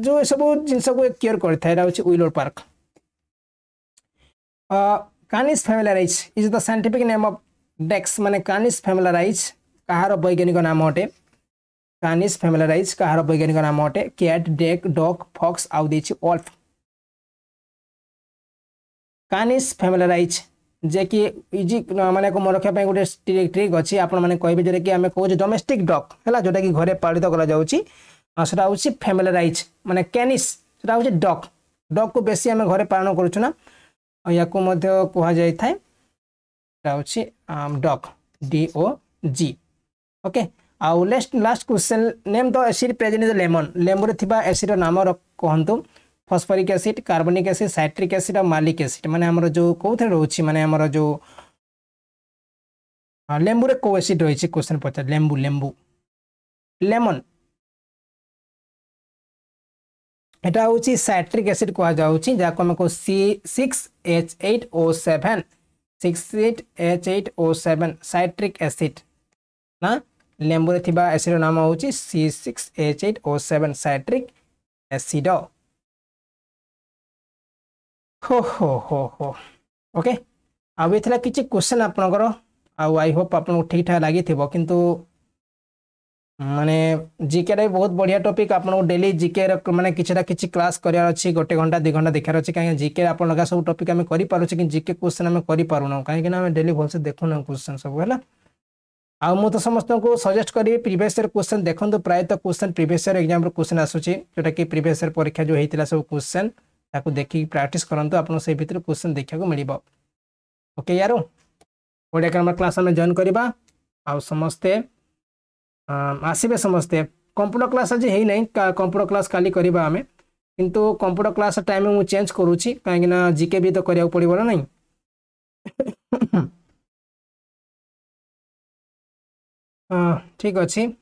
जो सब जिनस को क्योर करोर पार्क Canis familiaris is the scientific name of dogs মানে কানিস ফ্যামিলারাইজ কাহার বৈজ্ঞানিক নাম অটে কানিস ফ্যামিলারাইজ কাহার বৈজ্ঞানিক নাম অটে ক্যাট ডেক ডগ ফক্স আউ দিয়েছি ওল্ফ কানিস ফ্যামিলারাইজ যে কি ইজি মানে মনে রাখা গোটে ট্রিক অছি আপন মানে কহবে যেটা কি আমি কৌছে ডোমেস্টিক ডগ হল যেটা কি ঘরে পাড়িত করা যাচ্ছে সেটা হচ্ছে ফ্যামিলারাইজ মানে ক্যানিস সেটা হচ্ছে ডগ ডগ কু বেশি আমি ঘরে পালন করছু না ୟାକୁ ମଧ୍ୟ କୁହାଯାଇଥାଏ ଏଇଟା ହେଉଛି dog D O G okay ଆଉ last last question name the acid present is lemon ଲେମ୍ବୁରେ ଥିବା ଏସିଡ଼୍ର ନାମ କୁହନ୍ତୁ phosphoric acid carbonic acid citric acid ଆଉ ମାଲିକ୍ ଏସିଡ୍ ମାନେ ଆମର ଯେଉଁ କେଉଁଥିରେ ରହୁଛି ମାନେ ଆମର ଯେଉଁ ଲେମ୍ବୁରେ କେଉଁ ଏସିଡ୍ ରହିଛି କ୍ୱେଶ୍ଚନ୍ ପଚାର ଲେମ୍ବୁ ଲେମ୍ବୁ ଲେମନ୍ यहाँ हूँ सैट्रिक एसीड कह जा six H eight O seven six eight H eight O seven citric acid ना लेबूर या एसीडर नाम हूँ C six H eight O seven citric acid हो हो हो हो ओके आ किसी क्वेश्चन आपणकर आई होप आप ठीक ठाक लगे कितु ମାନେ ଜିକେରେ ବହୁତ ବଢ଼ିଆ ଟପିକ୍ ଆପଣଙ୍କୁ ଡେଲି ଜିକେ ମାନେ କିଛିଟା କିଛି କ୍ଲାସ୍ କରିବାର ଅଛି ଗୋଟେ ଘଣ୍ଟା ଦୁଇ ଘଣ୍ଟା ଦେଖିବାର ଅଛି କାହିଁକିନା ଜିକେ ଆପଣଙ୍କ ସବୁ ଟପିକ୍ ଆମେ କରିପାରୁଛେ କିନ୍ତୁ ଜିକେ କୋଶ୍ଚିନ୍ ଆମେ କରିପାରୁନାହୁଁ କାହିଁକିନା ଆମେ ଡେଲି ଭଲସେ ଦେଖୁନାହୁଁ କୋଶ୍ଚିନ୍ ସବୁ ହେଲା ଆଉ ମୁଁ ତ ସମସ୍ତଙ୍କୁ ସଜେଷ୍ଟ କରିବି ପ୍ରିଭିୟସ୍ ଇୟର୍ କୋଶ୍ଚିନ୍ ଦେଖନ୍ତୁ ପ୍ରାୟତଃ କୋଶ୍ଚିନ୍ ପ୍ରିଭିୟସ୍ ଇୟର୍ ଏକ୍ଜାମ୍ର କୋଶ୍ଚିନ୍ ଆସୁଛି ଯେଉଁଟାକି ପ୍ରିଭିୟସ୍ ଇୟର୍ ପରୀକ୍ଷା ଯେଉଁ ହେଇଥିଲା ସବୁ କୋଶ୍ଚିନ୍ ତାକୁ ଦେଖିକି ପ୍ରାକ୍ଟିସ୍ କରନ୍ତୁ ଆପଣଙ୍କୁ ସେଇ ଭିତରେ କୋଶ୍ଚିନ୍ ଦେଖିବାକୁ ମିଳିବ ଓକେ ୟାରୁ ଓଡ଼ିଆ ଗ୍ରାମର କ୍ଲାସ୍ ଆମେ ଜଏନ୍ କରିବା ଆଉ ସମସ୍ତେ ଆସିବେ ସମସ୍ତେ କମ୍ପ୍ୟୁଟର କ୍ଲାସ୍ ଆଜି ହେଇନାହିଁ କମ୍ପ୍ୟୁଟର କ୍ଲାସ୍ କାଲି କରିବା ଆମେ କିନ୍ତୁ କମ୍ପ୍ୟୁଟର କ୍ଲାସ୍ ଟାଇମ୍ ମୁଁ ଚେଞ୍ଜ କରୁଛି କାହିଁକିନା ଜି କେ ବି ତ କରିବାକୁ ପଡ଼ିବ ନା ନାହିଁ ଠିକ୍ ଅଛି